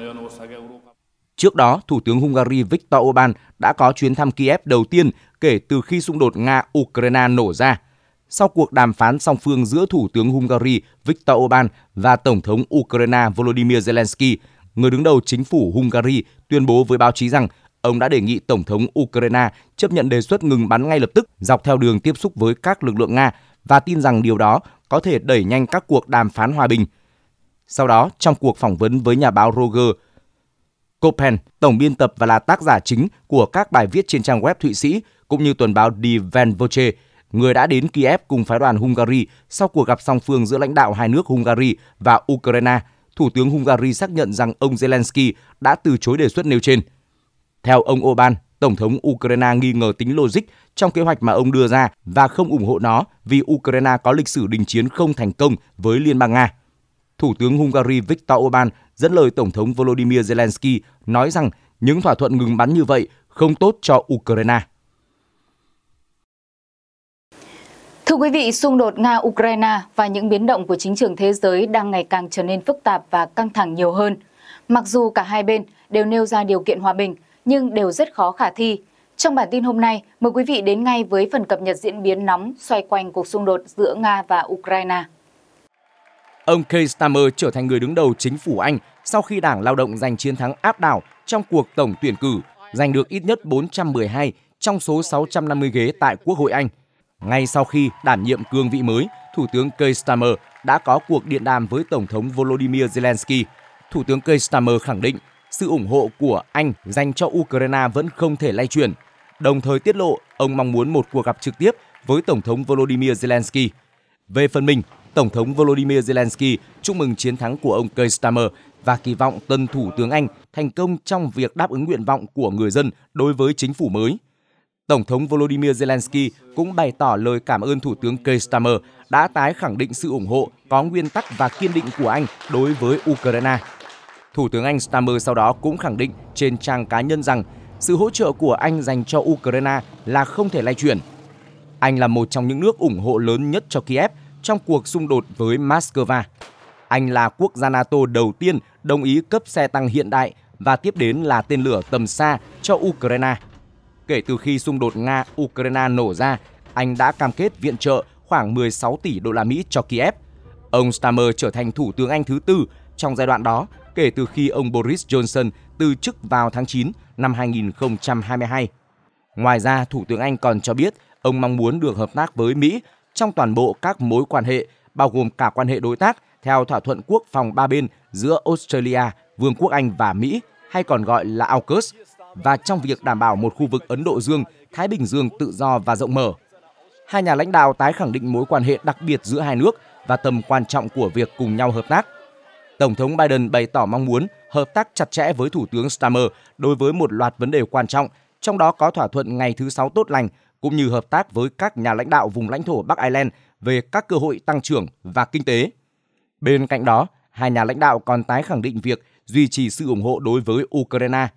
Trước đó, Thủ tướng Hungary Viktor Orbán đã có chuyến thăm Kiev đầu tiên kể từ khi xung đột Nga-Ukraine nổ ra. Sau cuộc đàm phán song phương giữa Thủ tướng Hungary Viktor Orbán và Tổng thống Ukraine Volodymyr Zelensky, người đứng đầu chính phủ Hungary tuyên bố với báo chí rằng ông đã đề nghị Tổng thống Ukraine chấp nhận đề xuất ngừng bắn ngay lập tức dọc theo đường tiếp xúc với các lực lượng Nga và tin rằng điều đó có thể đẩy nhanh các cuộc đàm phán hòa bình. Sau đó, trong cuộc phỏng vấn với nhà báo Roger Copen, tổng biên tập và là tác giả chính của các bài viết trên trang web Thụy Sĩ cũng như tuần báo Die Weltwoche, người đã đến Kiev cùng phái đoàn Hungary sau cuộc gặp song phương giữa lãnh đạo hai nước Hungary và Ukraine. Thủ tướng Hungary xác nhận rằng ông Zelensky đã từ chối đề xuất nêu trên. Theo ông Oban, Tổng thống Ukraine nghi ngờ tính logic trong kế hoạch mà ông đưa ra và không ủng hộ nó vì Ukraine có lịch sử đình chiến không thành công với Liên bang Nga. Thủ tướng Hungary Viktor Orbán dẫn lời Tổng thống Volodymyr Zelensky nói rằng những thỏa thuận ngừng bắn như vậy không tốt cho Ukraine. Thưa quý vị, xung đột Nga-Ukraine và những biến động của chính trường thế giới đang ngày càng trở nên phức tạp và căng thẳng nhiều hơn. Mặc dù cả hai bên đều nêu ra điều kiện hòa bình – nhưng đều rất khó khả thi. Trong bản tin hôm nay, mời quý vị đến ngay với phần cập nhật diễn biến nóng xoay quanh cuộc xung đột giữa Nga và Ukraine. Ông Keir Starmer trở thành người đứng đầu chính phủ Anh sau khi Đảng Lao động giành chiến thắng áp đảo trong cuộc tổng tuyển cử, giành được ít nhất 412 trong số 650 ghế tại Quốc hội Anh. Ngay sau khi đảm nhiệm cương vị mới, Thủ tướng Keir Starmer đã có cuộc điện đàm với Tổng thống Volodymyr Zelensky. Thủ tướng Keir Starmer khẳng định sự ủng hộ của Anh dành cho Ukraine vẫn không thể lay chuyển. Đồng thời tiết lộ ông mong muốn một cuộc gặp trực tiếp với Tổng thống Volodymyr Zelensky. Về phần mình, Tổng thống Volodymyr Zelensky chúc mừng chiến thắng của ông Keir Starmer và kỳ vọng tân thủ tướng Anh thành công trong việc đáp ứng nguyện vọng của người dân đối với chính phủ mới. Tổng thống Volodymyr Zelensky cũng bày tỏ lời cảm ơn Thủ tướng Keir Starmer đã tái khẳng định sự ủng hộ có nguyên tắc và kiên định của Anh đối với Ukraine. Thủ tướng Anh Stammer sau đó cũng khẳng định trên trang cá nhân rằng sự hỗ trợ của Anh dành cho Ukraine là không thể lay chuyển. Anh là một trong những nước ủng hộ lớn nhất cho Kiev trong cuộc xung đột với Moscow. Anh là quốc gia NATO đầu tiên đồng ý cấp xe tăng hiện đại và tiếp đến là tên lửa tầm xa cho Ukraine. Kể từ khi xung đột Nga-Ukraine nổ ra, Anh đã cam kết viện trợ khoảng 16 tỷ đô la Mỹ cho Kiev. Ông Stammer trở thành thủ tướng Anh thứ tư trong giai đoạn đó kể từ khi ông Boris Johnson từ chức vào tháng 9 năm 2022. Ngoài ra, Thủ tướng Anh còn cho biết ông mong muốn được hợp tác với Mỹ trong toàn bộ các mối quan hệ, bao gồm cả quan hệ đối tác theo thỏa thuận quốc phòng ba bên giữa Australia, Vương quốc Anh và Mỹ, hay còn gọi là AUKUS, và trong việc đảm bảo một khu vực Ấn Độ Dương, Thái Bình Dương tự do và rộng mở. Hai nhà lãnh đạo tái khẳng định mối quan hệ đặc biệt giữa hai nước và tầm quan trọng của việc cùng nhau hợp tác Tổng thống Biden bày tỏ mong muốn hợp tác chặt chẽ với Thủ tướng Stammer đối với một loạt vấn đề quan trọng, trong đó có thỏa thuận ngày thứ sáu tốt lành, cũng như hợp tác với các nhà lãnh đạo vùng lãnh thổ Bắc Ireland về các cơ hội tăng trưởng và kinh tế. Bên cạnh đó, hai nhà lãnh đạo còn tái khẳng định việc duy trì sự ủng hộ đối với Ukraine.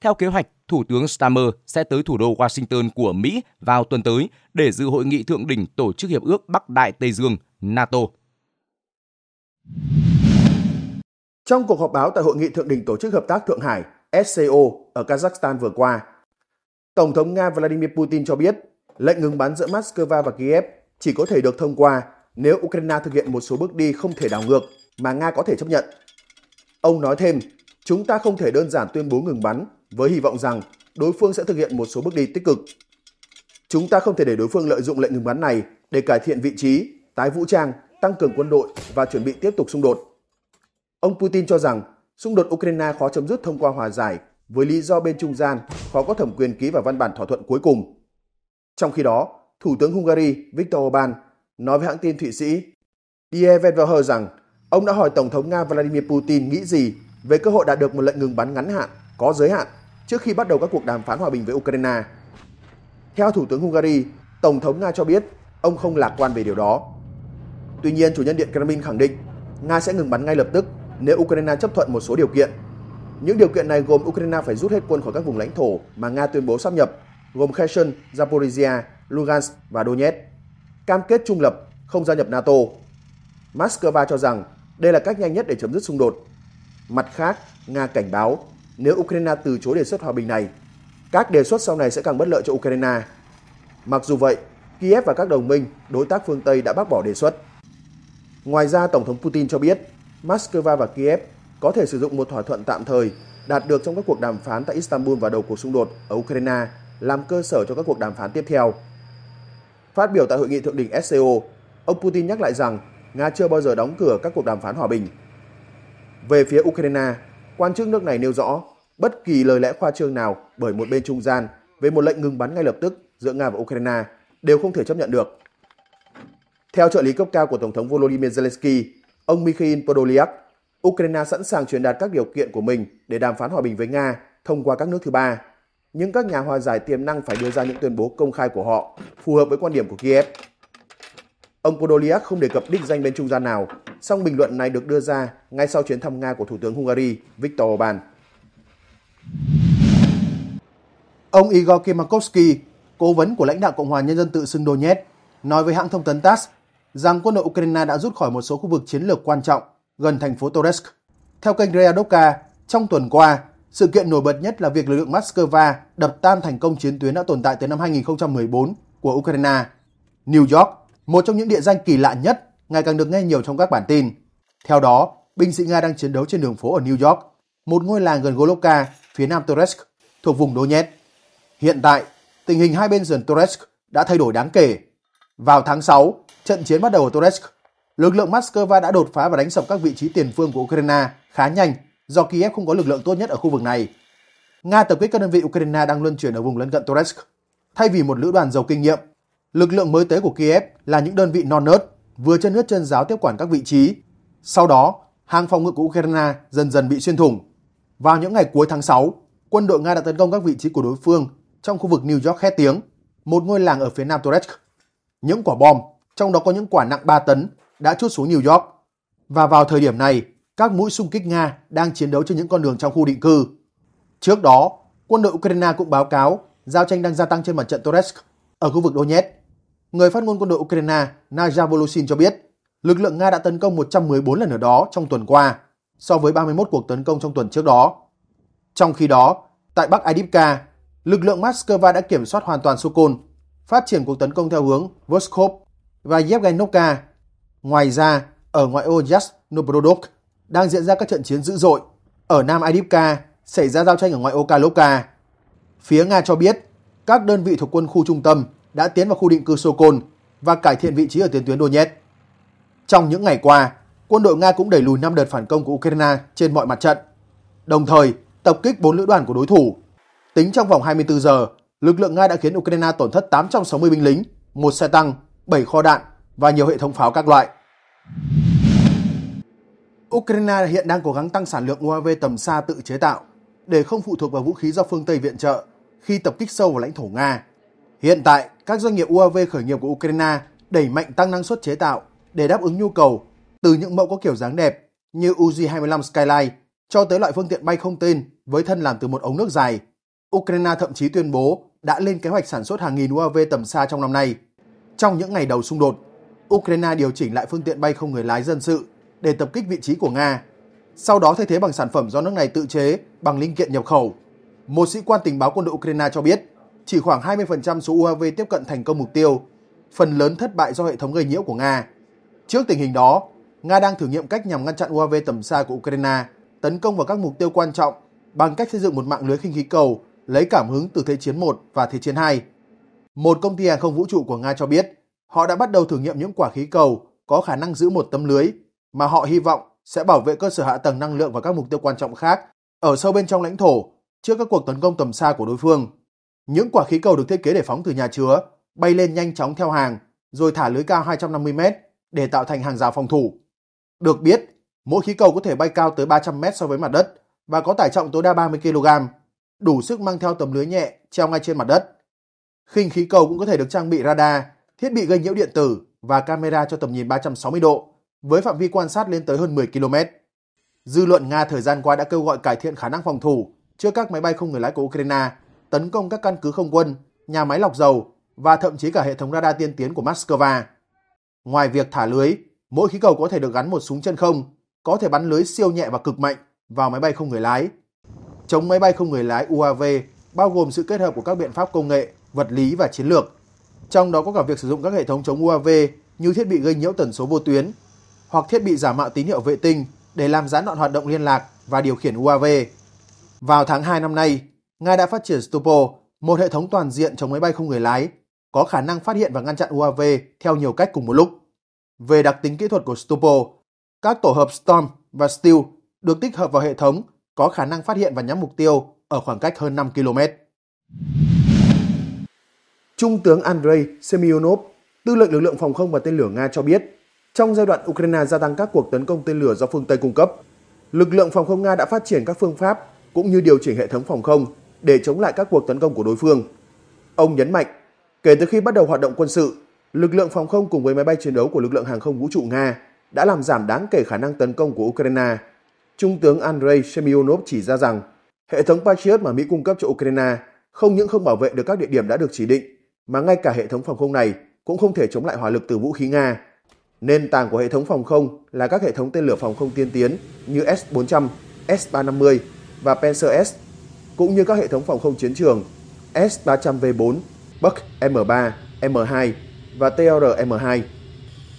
Theo kế hoạch, Thủ tướng Stammer sẽ tới thủ đô Washington của Mỹ vào tuần tới để dự hội nghị thượng đỉnh Tổ chức Hiệp ước Bắc Đại Tây Dương NATO. Trong cuộc họp báo tại Hội nghị Thượng đỉnh Tổ chức Hợp tác Thượng Hải SCO ở Kazakhstan vừa qua, Tổng thống Nga Vladimir Putin cho biết lệnh ngừng bắn giữa Moscow và Kiev chỉ có thể được thông qua nếu Ukraine thực hiện một số bước đi không thể đảo ngược mà Nga có thể chấp nhận. Ông nói thêm, chúng ta không thể đơn giản tuyên bố ngừng bắn với hy vọng rằng đối phương sẽ thực hiện một số bước đi tích cực. Chúng ta không thể để đối phương lợi dụng lệnh ngừng bắn này để cải thiện vị trí, tái vũ trang, tăng cường quân đội và chuẩn bị tiếp tục xung đột. Ông Putin cho rằng xung đột Ukraine khó chấm dứt thông qua hòa giải với lý do bên trung gian khó có thẩm quyền ký vào văn bản thỏa thuận cuối cùng. Trong khi đó, Thủ tướng Hungary Viktor Orbán nói với hãng tin Thụy Sĩ Die Welt rằng ông đã hỏi Tổng thống Nga Vladimir Putin nghĩ gì về cơ hội đạt được một lệnh ngừng bắn ngắn hạn, có giới hạn trước khi bắt đầu các cuộc đàm phán hòa bình với Ukraine. Theo Thủ tướng Hungary, Tổng thống Nga cho biết ông không lạc quan về điều đó. Tuy nhiên, chủ nhân Điện Kremlin khẳng định Nga sẽ ngừng bắn ngay lập tức nếu Ukraine chấp thuận một số điều kiện. Những điều kiện này gồm Ukraine phải rút hết quân khỏi các vùng lãnh thổ mà Nga tuyên bố sắp nhập, gồm Kherson, Zaporizhia, Lugansk và Donetsk. Cam kết trung lập, không gia nhập NATO. Moscow cho rằng đây là cách nhanh nhất để chấm dứt xung đột. Mặt khác, Nga cảnh báo nếu Ukraine từ chối đề xuất hòa bình này, các đề xuất sau này sẽ càng bất lợi cho Ukraine. Mặc dù vậy, Kiev và các đồng minh, đối tác phương Tây đã bác bỏ đề xuất. Ngoài ra, Tổng thống Putin cho biết Moscow và Kiev có thể sử dụng một thỏa thuận tạm thời đạt được trong các cuộc đàm phán tại Istanbul vào đầu cuộc xung đột ở Ukraine làm cơ sở cho các cuộc đàm phán tiếp theo. Phát biểu tại hội nghị thượng đỉnh SCO, ông Putin nhắc lại rằng Nga chưa bao giờ đóng cửa các cuộc đàm phán hòa bình. Về phía Ukraine, quan chức nước này nêu rõ bất kỳ lời lẽ khoa trương nào bởi một bên trung gian về một lệnh ngừng bắn ngay lập tức giữa Nga và Ukraine đều không thể chấp nhận được. Theo trợ lý cấp cao của Tổng thống Volodymyr Zelensky, Ông Mikhail Podolyak, Ukraine sẵn sàng truyền đạt các điều kiện của mình để đàm phán hòa bình với Nga thông qua các nước thứ ba. Nhưng các nhà hòa giải tiềm năng phải đưa ra những tuyên bố công khai của họ, phù hợp với quan điểm của Kiev. Ông Podolyak không đề cập đích danh bên trung gian nào, song bình luận này được đưa ra ngay sau chuyến thăm Nga của Thủ tướng Hungary Viktor Orbán. Ông Igor Kimakovsky, cố vấn của lãnh đạo Cộng hòa Nhân dân tự xưng Donetsk, nói với hãng thông tấn TASS rằng quân đội Ukraine đã rút khỏi một số khu vực chiến lược quan trọng gần thành phố Toretsk. Theo kênh Readovka, trong tuần qua, sự kiện nổi bật nhất là việc lực lượng Moscow đập tan thành công chiến tuyến đã tồn tại từ năm 2014 của Ukraine. New York, một trong những địa danh kỳ lạ nhất, ngày càng được nghe nhiều trong các bản tin. Theo đó, binh sĩ Nga đang chiến đấu trên đường phố ở New York, một ngôi làng gần Goloka phía nam Toretsk, thuộc vùng Donetsk. Hiện tại, tình hình hai bên sườn Toretsk đã thay đổi đáng kể. Vào tháng 6, Trận chiến bắt đầu ở Toretsk. Lực lượng Moscow đã đột phá và đánh sập các vị trí tiền phương của Ukraine khá nhanh do Kiev không có lực lượng tốt nhất ở khu vực này. Nga tập kích các đơn vị Ukraine đang luân chuyển ở vùng lân cận Toretsk. Thay vì một lữ đoàn giàu kinh nghiệm, lực lượng mới tới của Kiev là những đơn vị non nớt, vừa chân nước chân giáo tiếp quản các vị trí. Sau đó, hàng phòng ngự của Ukraine dần dần bị xuyên thủng. Vào những ngày cuối tháng 6, quân đội Nga đã tấn công các vị trí của đối phương trong khu vực New York khét tiếng, một ngôi làng ở phía nam Toretsk. Những quả bom trong đó có những quả nặng 3 tấn, đã chút xuống New York. Và vào thời điểm này, các mũi xung kích Nga đang chiến đấu trên những con đường trong khu định cư. Trước đó, quân đội Ukraine cũng báo cáo giao tranh đang gia tăng trên mặt trận Toretsk ở khu vực Donetsk. Người phát ngôn quân đội Ukraine Naja Voloshin cho biết, lực lượng Nga đã tấn công 114 lần ở đó trong tuần qua, so với 31 cuộc tấn công trong tuần trước đó. Trong khi đó, tại Bắc Adipka, lực lượng Moscow đã kiểm soát hoàn toàn Sokol, phát triển cuộc tấn công theo hướng Voskov và Yevgenovka. Ngoài ra, ở ngoại ô Yasnobrodok đang diễn ra các trận chiến dữ dội. Ở Nam Adipka xảy ra giao tranh ở ngoại ô Kalovka. Phía Nga cho biết, các đơn vị thuộc quân khu trung tâm đã tiến vào khu định cư Sokol và cải thiện vị trí ở tiền tuyến Donetsk. Trong những ngày qua, quân đội Nga cũng đẩy lùi 5 đợt phản công của Ukraine trên mọi mặt trận, đồng thời tập kích 4 lữ đoàn của đối thủ. Tính trong vòng 24 giờ, lực lượng Nga đã khiến Ukraine tổn thất 860 binh lính, một xe tăng 7 kho đạn và nhiều hệ thống pháo các loại. Ukraine hiện đang cố gắng tăng sản lượng UAV tầm xa tự chế tạo để không phụ thuộc vào vũ khí do phương Tây viện trợ khi tập kích sâu vào lãnh thổ Nga. Hiện tại, các doanh nghiệp UAV khởi nghiệp của Ukraine đẩy mạnh tăng năng suất chế tạo để đáp ứng nhu cầu từ những mẫu có kiểu dáng đẹp như UZ-25 Skyline cho tới loại phương tiện bay không tên với thân làm từ một ống nước dài. Ukraine thậm chí tuyên bố đã lên kế hoạch sản xuất hàng nghìn UAV tầm xa trong năm nay. Trong những ngày đầu xung đột, Ukraine điều chỉnh lại phương tiện bay không người lái dân sự để tập kích vị trí của Nga, sau đó thay thế bằng sản phẩm do nước này tự chế bằng linh kiện nhập khẩu. Một sĩ quan tình báo quân đội Ukraine cho biết, chỉ khoảng 20% số UAV tiếp cận thành công mục tiêu, phần lớn thất bại do hệ thống gây nhiễu của Nga. Trước tình hình đó, Nga đang thử nghiệm cách nhằm ngăn chặn UAV tầm xa của Ukraine tấn công vào các mục tiêu quan trọng bằng cách xây dựng một mạng lưới khinh khí cầu lấy cảm hứng từ Thế chiến 1 và Thế chiến 2. Một công ty hàng không vũ trụ của Nga cho biết họ đã bắt đầu thử nghiệm những quả khí cầu có khả năng giữ một tấm lưới mà họ hy vọng sẽ bảo vệ cơ sở hạ tầng năng lượng và các mục tiêu quan trọng khác ở sâu bên trong lãnh thổ trước các cuộc tấn công tầm xa của đối phương. Những quả khí cầu được thiết kế để phóng từ nhà chứa bay lên nhanh chóng theo hàng rồi thả lưới cao 250 m để tạo thành hàng rào phòng thủ. Được biết, mỗi khí cầu có thể bay cao tới 300 m so với mặt đất và có tải trọng tối đa 30 kg, đủ sức mang theo tấm lưới nhẹ treo ngay trên mặt đất khinh khí cầu cũng có thể được trang bị radar, thiết bị gây nhiễu điện tử và camera cho tầm nhìn 360 độ, với phạm vi quan sát lên tới hơn 10 km. Dư luận Nga thời gian qua đã kêu gọi cải thiện khả năng phòng thủ trước các máy bay không người lái của Ukraine, tấn công các căn cứ không quân, nhà máy lọc dầu và thậm chí cả hệ thống radar tiên tiến của Moscow. Ngoài việc thả lưới, mỗi khí cầu có thể được gắn một súng chân không, có thể bắn lưới siêu nhẹ và cực mạnh vào máy bay không người lái. Chống máy bay không người lái UAV bao gồm sự kết hợp của các biện pháp công nghệ vật lý và chiến lược, trong đó có cả việc sử dụng các hệ thống chống UAV như thiết bị gây nhiễu tần số vô tuyến hoặc thiết bị giả mạo tín hiệu vệ tinh để làm gián đoạn hoạt động liên lạc và điều khiển UAV. Vào tháng 2 năm nay, Nga đã phát triển Stupo, một hệ thống toàn diện chống máy bay không người lái, có khả năng phát hiện và ngăn chặn UAV theo nhiều cách cùng một lúc. Về đặc tính kỹ thuật của Stupo, các tổ hợp Storm và Steel được tích hợp vào hệ thống có khả năng phát hiện và nhắm mục tiêu ở khoảng cách hơn 5 km. Trung tướng Andrei Semyonov, tư lệnh lực lượng phòng không và tên lửa Nga cho biết, trong giai đoạn Ukraine gia tăng các cuộc tấn công tên lửa do phương Tây cung cấp, lực lượng phòng không Nga đã phát triển các phương pháp cũng như điều chỉnh hệ thống phòng không để chống lại các cuộc tấn công của đối phương. Ông nhấn mạnh, kể từ khi bắt đầu hoạt động quân sự, lực lượng phòng không cùng với máy bay chiến đấu của lực lượng hàng không vũ trụ Nga đã làm giảm đáng kể khả năng tấn công của Ukraine. Trung tướng Andrei Semyonov chỉ ra rằng, hệ thống Patriot mà Mỹ cung cấp cho Ukraine không những không bảo vệ được các địa điểm đã được chỉ định, mà ngay cả hệ thống phòng không này cũng không thể chống lại hỏa lực từ vũ khí Nga. Nền tảng của hệ thống phòng không là các hệ thống tên lửa phòng không tiên tiến như S-400, S-350 và Panzer S, cũng như các hệ thống phòng không chiến trường S-300V4, Buck M3, M2 và TR-M2.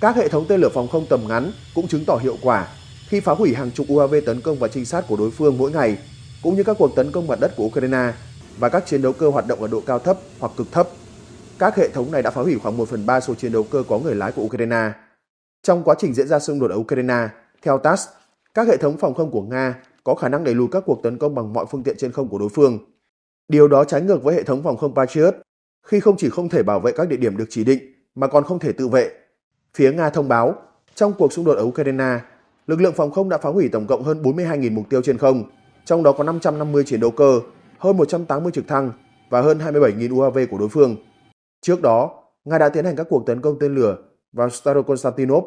Các hệ thống tên lửa phòng không tầm ngắn cũng chứng tỏ hiệu quả khi phá hủy hàng chục UAV tấn công và trinh sát của đối phương mỗi ngày, cũng như các cuộc tấn công mặt đất của Ukraine và các chiến đấu cơ hoạt động ở độ cao thấp hoặc cực thấp các hệ thống này đã phá hủy khoảng 1 phần 3 số chiến đấu cơ có người lái của Ukraine. Trong quá trình diễn ra xung đột ở Ukraine, theo TASS, các hệ thống phòng không của Nga có khả năng đẩy lùi các cuộc tấn công bằng mọi phương tiện trên không của đối phương. Điều đó trái ngược với hệ thống phòng không Patriot, khi không chỉ không thể bảo vệ các địa điểm được chỉ định mà còn không thể tự vệ. Phía Nga thông báo, trong cuộc xung đột ở Ukraine, lực lượng phòng không đã phá hủy tổng cộng hơn 42.000 mục tiêu trên không, trong đó có 550 chiến đấu cơ, hơn 180 trực thăng và hơn 27.000 UAV của đối phương. Trước đó, Nga đã tiến hành các cuộc tấn công tên lửa vào Starokonstantinov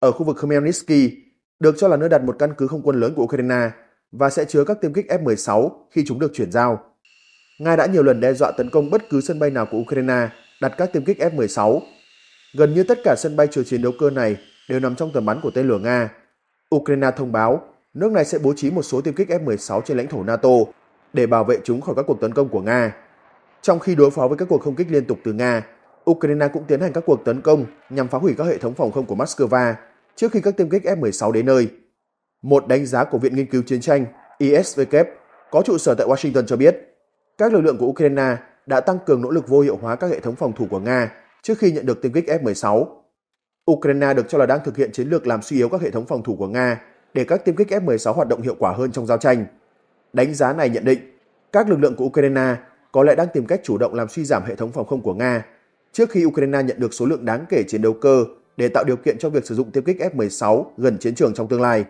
ở khu vực Khmelnytsky, được cho là nơi đặt một căn cứ không quân lớn của Ukraine và sẽ chứa các tiêm kích F-16 khi chúng được chuyển giao. Nga đã nhiều lần đe dọa tấn công bất cứ sân bay nào của Ukraine đặt các tiêm kích F-16. Gần như tất cả sân bay chứa chiến đấu cơ này đều nằm trong tầm bắn của tên lửa Nga. Ukraine thông báo nước này sẽ bố trí một số tiêm kích F-16 trên lãnh thổ NATO để bảo vệ chúng khỏi các cuộc tấn công của Nga. Trong khi đối phó với các cuộc không kích liên tục từ Nga, Ukraine cũng tiến hành các cuộc tấn công nhằm phá hủy các hệ thống phòng không của Moscow trước khi các tiêm kích F-16 đến nơi. Một đánh giá của Viện Nghiên cứu Chiến tranh ISW có trụ sở tại Washington cho biết, các lực lượng của Ukraine đã tăng cường nỗ lực vô hiệu hóa các hệ thống phòng thủ của Nga trước khi nhận được tiêm kích F-16. Ukraine được cho là đang thực hiện chiến lược làm suy yếu các hệ thống phòng thủ của Nga để các tiêm kích F-16 hoạt động hiệu quả hơn trong giao tranh. Đánh giá này nhận định, các lực lượng của Ukraine có lẽ đang tìm cách chủ động làm suy giảm hệ thống phòng không của Nga trước khi Ukraine nhận được số lượng đáng kể chiến đấu cơ để tạo điều kiện cho việc sử dụng tiêm kích F-16 gần chiến trường trong tương lai.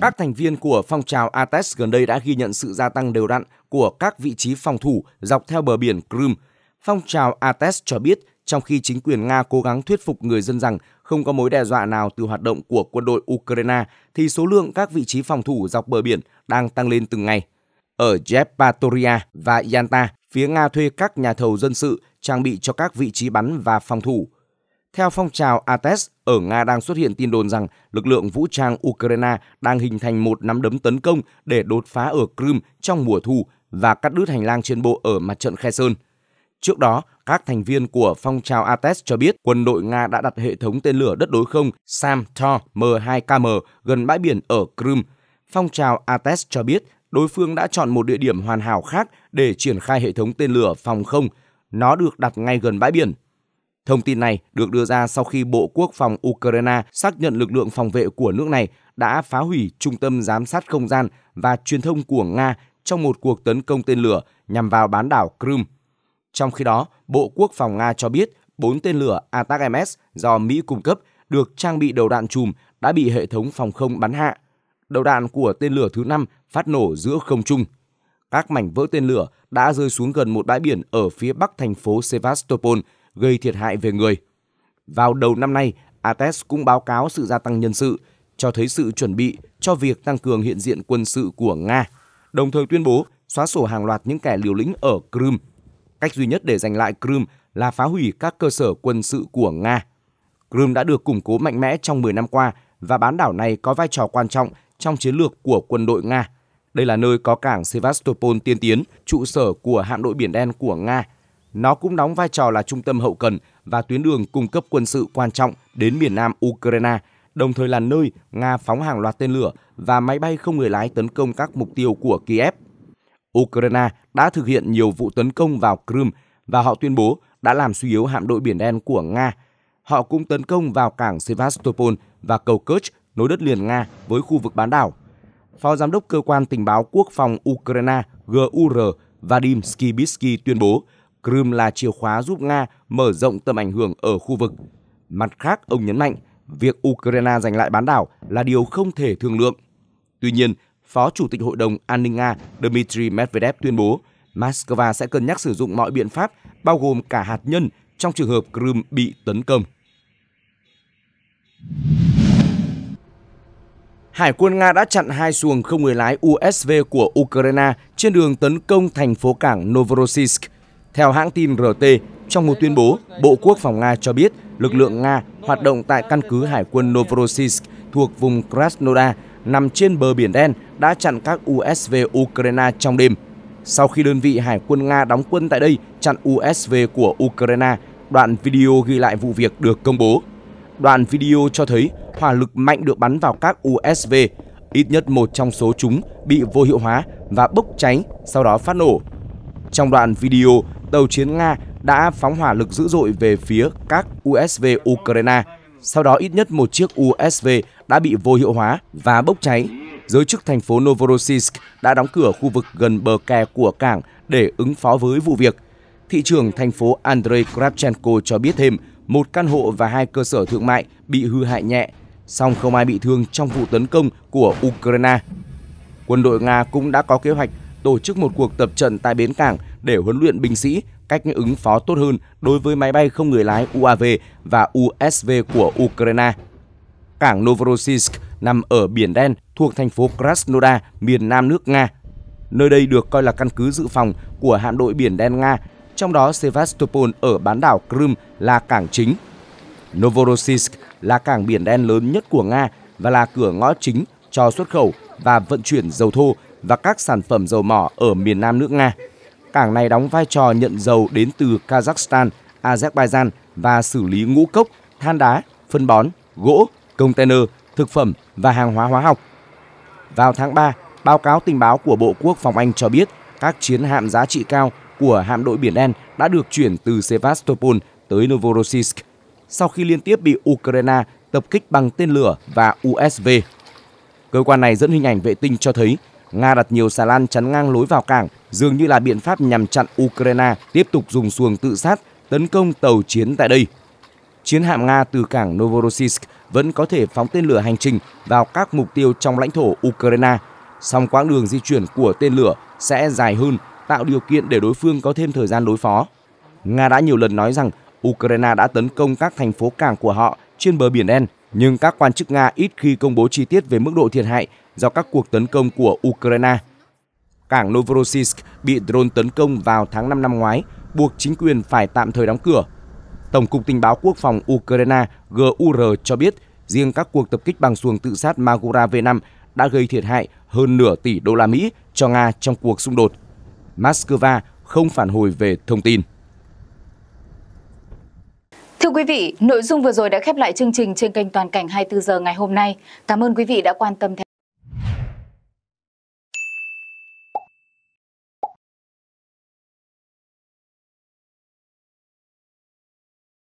Các thành viên của phong trào ATES gần đây đã ghi nhận sự gia tăng đều đặn của các vị trí phòng thủ dọc theo bờ biển Crimea. Phong trào ATES cho biết trong khi chính quyền Nga cố gắng thuyết phục người dân rằng không có mối đe dọa nào từ hoạt động của quân đội Ukraine, thì số lượng các vị trí phòng thủ dọc bờ biển đang tăng lên từng ngày ở Jepatoria và Yalta, phía Nga thuê các nhà thầu dân sự trang bị cho các vị trí bắn và phòng thủ. Theo phong trào Ates, ở Nga đang xuất hiện tin đồn rằng lực lượng vũ trang Ukraine đang hình thành một nắm đấm tấn công để đột phá ở Crimea trong mùa thu và cắt đứt hành lang trên bộ ở mặt trận Kherson. Trước đó, các thành viên của phong trào Ates cho biết quân đội Nga đã đặt hệ thống tên lửa đất đối không Sam-Tor M2KM gần bãi biển ở Crimea. Phong trào Ates cho biết đối phương đã chọn một địa điểm hoàn hảo khác để triển khai hệ thống tên lửa phòng không. Nó được đặt ngay gần bãi biển. Thông tin này được đưa ra sau khi Bộ Quốc phòng Ukraine xác nhận lực lượng phòng vệ của nước này đã phá hủy trung tâm giám sát không gian và truyền thông của Nga trong một cuộc tấn công tên lửa nhằm vào bán đảo Crimea. Trong khi đó, Bộ Quốc phòng Nga cho biết bốn tên lửa Atak-MS do Mỹ cung cấp được trang bị đầu đạn chùm đã bị hệ thống phòng không bắn hạ đầu đạn của tên lửa thứ 5 phát nổ giữa không trung. Các mảnh vỡ tên lửa đã rơi xuống gần một bãi biển ở phía bắc thành phố Sevastopol, gây thiệt hại về người. Vào đầu năm nay, ATES cũng báo cáo sự gia tăng nhân sự, cho thấy sự chuẩn bị cho việc tăng cường hiện diện quân sự của Nga, đồng thời tuyên bố xóa sổ hàng loạt những kẻ liều lĩnh ở Crimea. Cách duy nhất để giành lại Crimea là phá hủy các cơ sở quân sự của Nga. Crimea đã được củng cố mạnh mẽ trong 10 năm qua và bán đảo này có vai trò quan trọng trong chiến lược của quân đội Nga. Đây là nơi có cảng Sevastopol tiên tiến, trụ sở của hạm đội Biển Đen của Nga. Nó cũng đóng vai trò là trung tâm hậu cần và tuyến đường cung cấp quân sự quan trọng đến miền nam Ukraine, đồng thời là nơi Nga phóng hàng loạt tên lửa và máy bay không người lái tấn công các mục tiêu của Kiev. Ukraine đã thực hiện nhiều vụ tấn công vào Crimea và họ tuyên bố đã làm suy yếu hạm đội Biển Đen của Nga. Họ cũng tấn công vào cảng Sevastopol và cầu Kerch nối đất liền Nga với khu vực bán đảo. Phó Giám đốc Cơ quan Tình báo Quốc phòng Ukraine GUR Vadim Skibitsky tuyên bố Crimea là chìa khóa giúp Nga mở rộng tầm ảnh hưởng ở khu vực. Mặt khác, ông nhấn mạnh việc Ukraine giành lại bán đảo là điều không thể thương lượng. Tuy nhiên, Phó Chủ tịch Hội đồng An ninh Nga Dmitry Medvedev tuyên bố Moscow sẽ cân nhắc sử dụng mọi biện pháp, bao gồm cả hạt nhân, trong trường hợp Crimea bị tấn công. Hải quân Nga đã chặn hai xuồng không người lái USV của Ukraine trên đường tấn công thành phố cảng Novorossiysk. Theo hãng tin RT, trong một tuyên bố, Bộ Quốc phòng Nga cho biết lực lượng Nga hoạt động tại căn cứ hải quân Novorossiysk thuộc vùng Krasnodar nằm trên bờ biển đen đã chặn các USV Ukraine trong đêm. Sau khi đơn vị hải quân Nga đóng quân tại đây chặn USV của Ukraine, đoạn video ghi lại vụ việc được công bố. Đoạn video cho thấy hỏa lực mạnh được bắn vào các USV, ít nhất một trong số chúng bị vô hiệu hóa và bốc cháy, sau đó phát nổ. Trong đoạn video, tàu chiến Nga đã phóng hỏa lực dữ dội về phía các USV Ukraine. Sau đó ít nhất một chiếc USV đã bị vô hiệu hóa và bốc cháy. Giới chức thành phố Novorossiysk đã đóng cửa khu vực gần bờ kè của cảng để ứng phó với vụ việc. Thị trưởng thành phố Andrei Kravchenko cho biết thêm một căn hộ và hai cơ sở thương mại bị hư hại nhẹ, song không ai bị thương trong vụ tấn công của Ukraine. Quân đội Nga cũng đã có kế hoạch tổ chức một cuộc tập trận tại bến cảng để huấn luyện binh sĩ cách ứng phó tốt hơn đối với máy bay không người lái UAV và USV của Ukraine. Cảng Novorossiysk nằm ở Biển Đen thuộc thành phố Krasnodar, miền nam nước Nga. Nơi đây được coi là căn cứ dự phòng của hạm đội Biển Đen Nga trong đó Sevastopol ở bán đảo Crimea là cảng chính. Novorossiysk là cảng biển đen lớn nhất của Nga và là cửa ngõ chính cho xuất khẩu và vận chuyển dầu thô và các sản phẩm dầu mỏ ở miền nam nước Nga. Cảng này đóng vai trò nhận dầu đến từ Kazakhstan, Azerbaijan và xử lý ngũ cốc, than đá, phân bón, gỗ, container, thực phẩm và hàng hóa hóa học. Vào tháng 3, báo cáo tình báo của Bộ Quốc phòng Anh cho biết các chiến hạm giá trị cao của hạm đội Biển Đen đã được chuyển từ Sevastopol tới Novorossiysk sau khi liên tiếp bị Ukraine tập kích bằng tên lửa và USV. Cơ quan này dẫn hình ảnh vệ tinh cho thấy Nga đặt nhiều xà lan chắn ngang lối vào cảng, dường như là biện pháp nhằm chặn Ukraine tiếp tục dùng xuồng tự sát tấn công tàu chiến tại đây. Chiến hạm Nga từ cảng Novorossiysk vẫn có thể phóng tên lửa hành trình vào các mục tiêu trong lãnh thổ Ukraine, song quãng đường di chuyển của tên lửa sẽ dài hơn tạo điều kiện để đối phương có thêm thời gian đối phó. Nga đã nhiều lần nói rằng Ukraine đã tấn công các thành phố cảng của họ trên bờ Biển Đen, nhưng các quan chức Nga ít khi công bố chi tiết về mức độ thiệt hại do các cuộc tấn công của Ukraine. Cảng Novorossiysk bị drone tấn công vào tháng 5 năm ngoái, buộc chính quyền phải tạm thời đóng cửa. Tổng cục Tình báo Quốc phòng Ukraine GUR cho biết riêng các cuộc tập kích bằng xuồng tự sát Magura V5 đã gây thiệt hại hơn nửa tỷ đô la Mỹ cho Nga trong cuộc xung đột Moscow không phản hồi về thông tin. Thưa quý vị, nội dung vừa rồi đã khép lại chương trình trên kênh Toàn cảnh 24 giờ ngày hôm nay. Cảm ơn quý vị đã quan tâm theo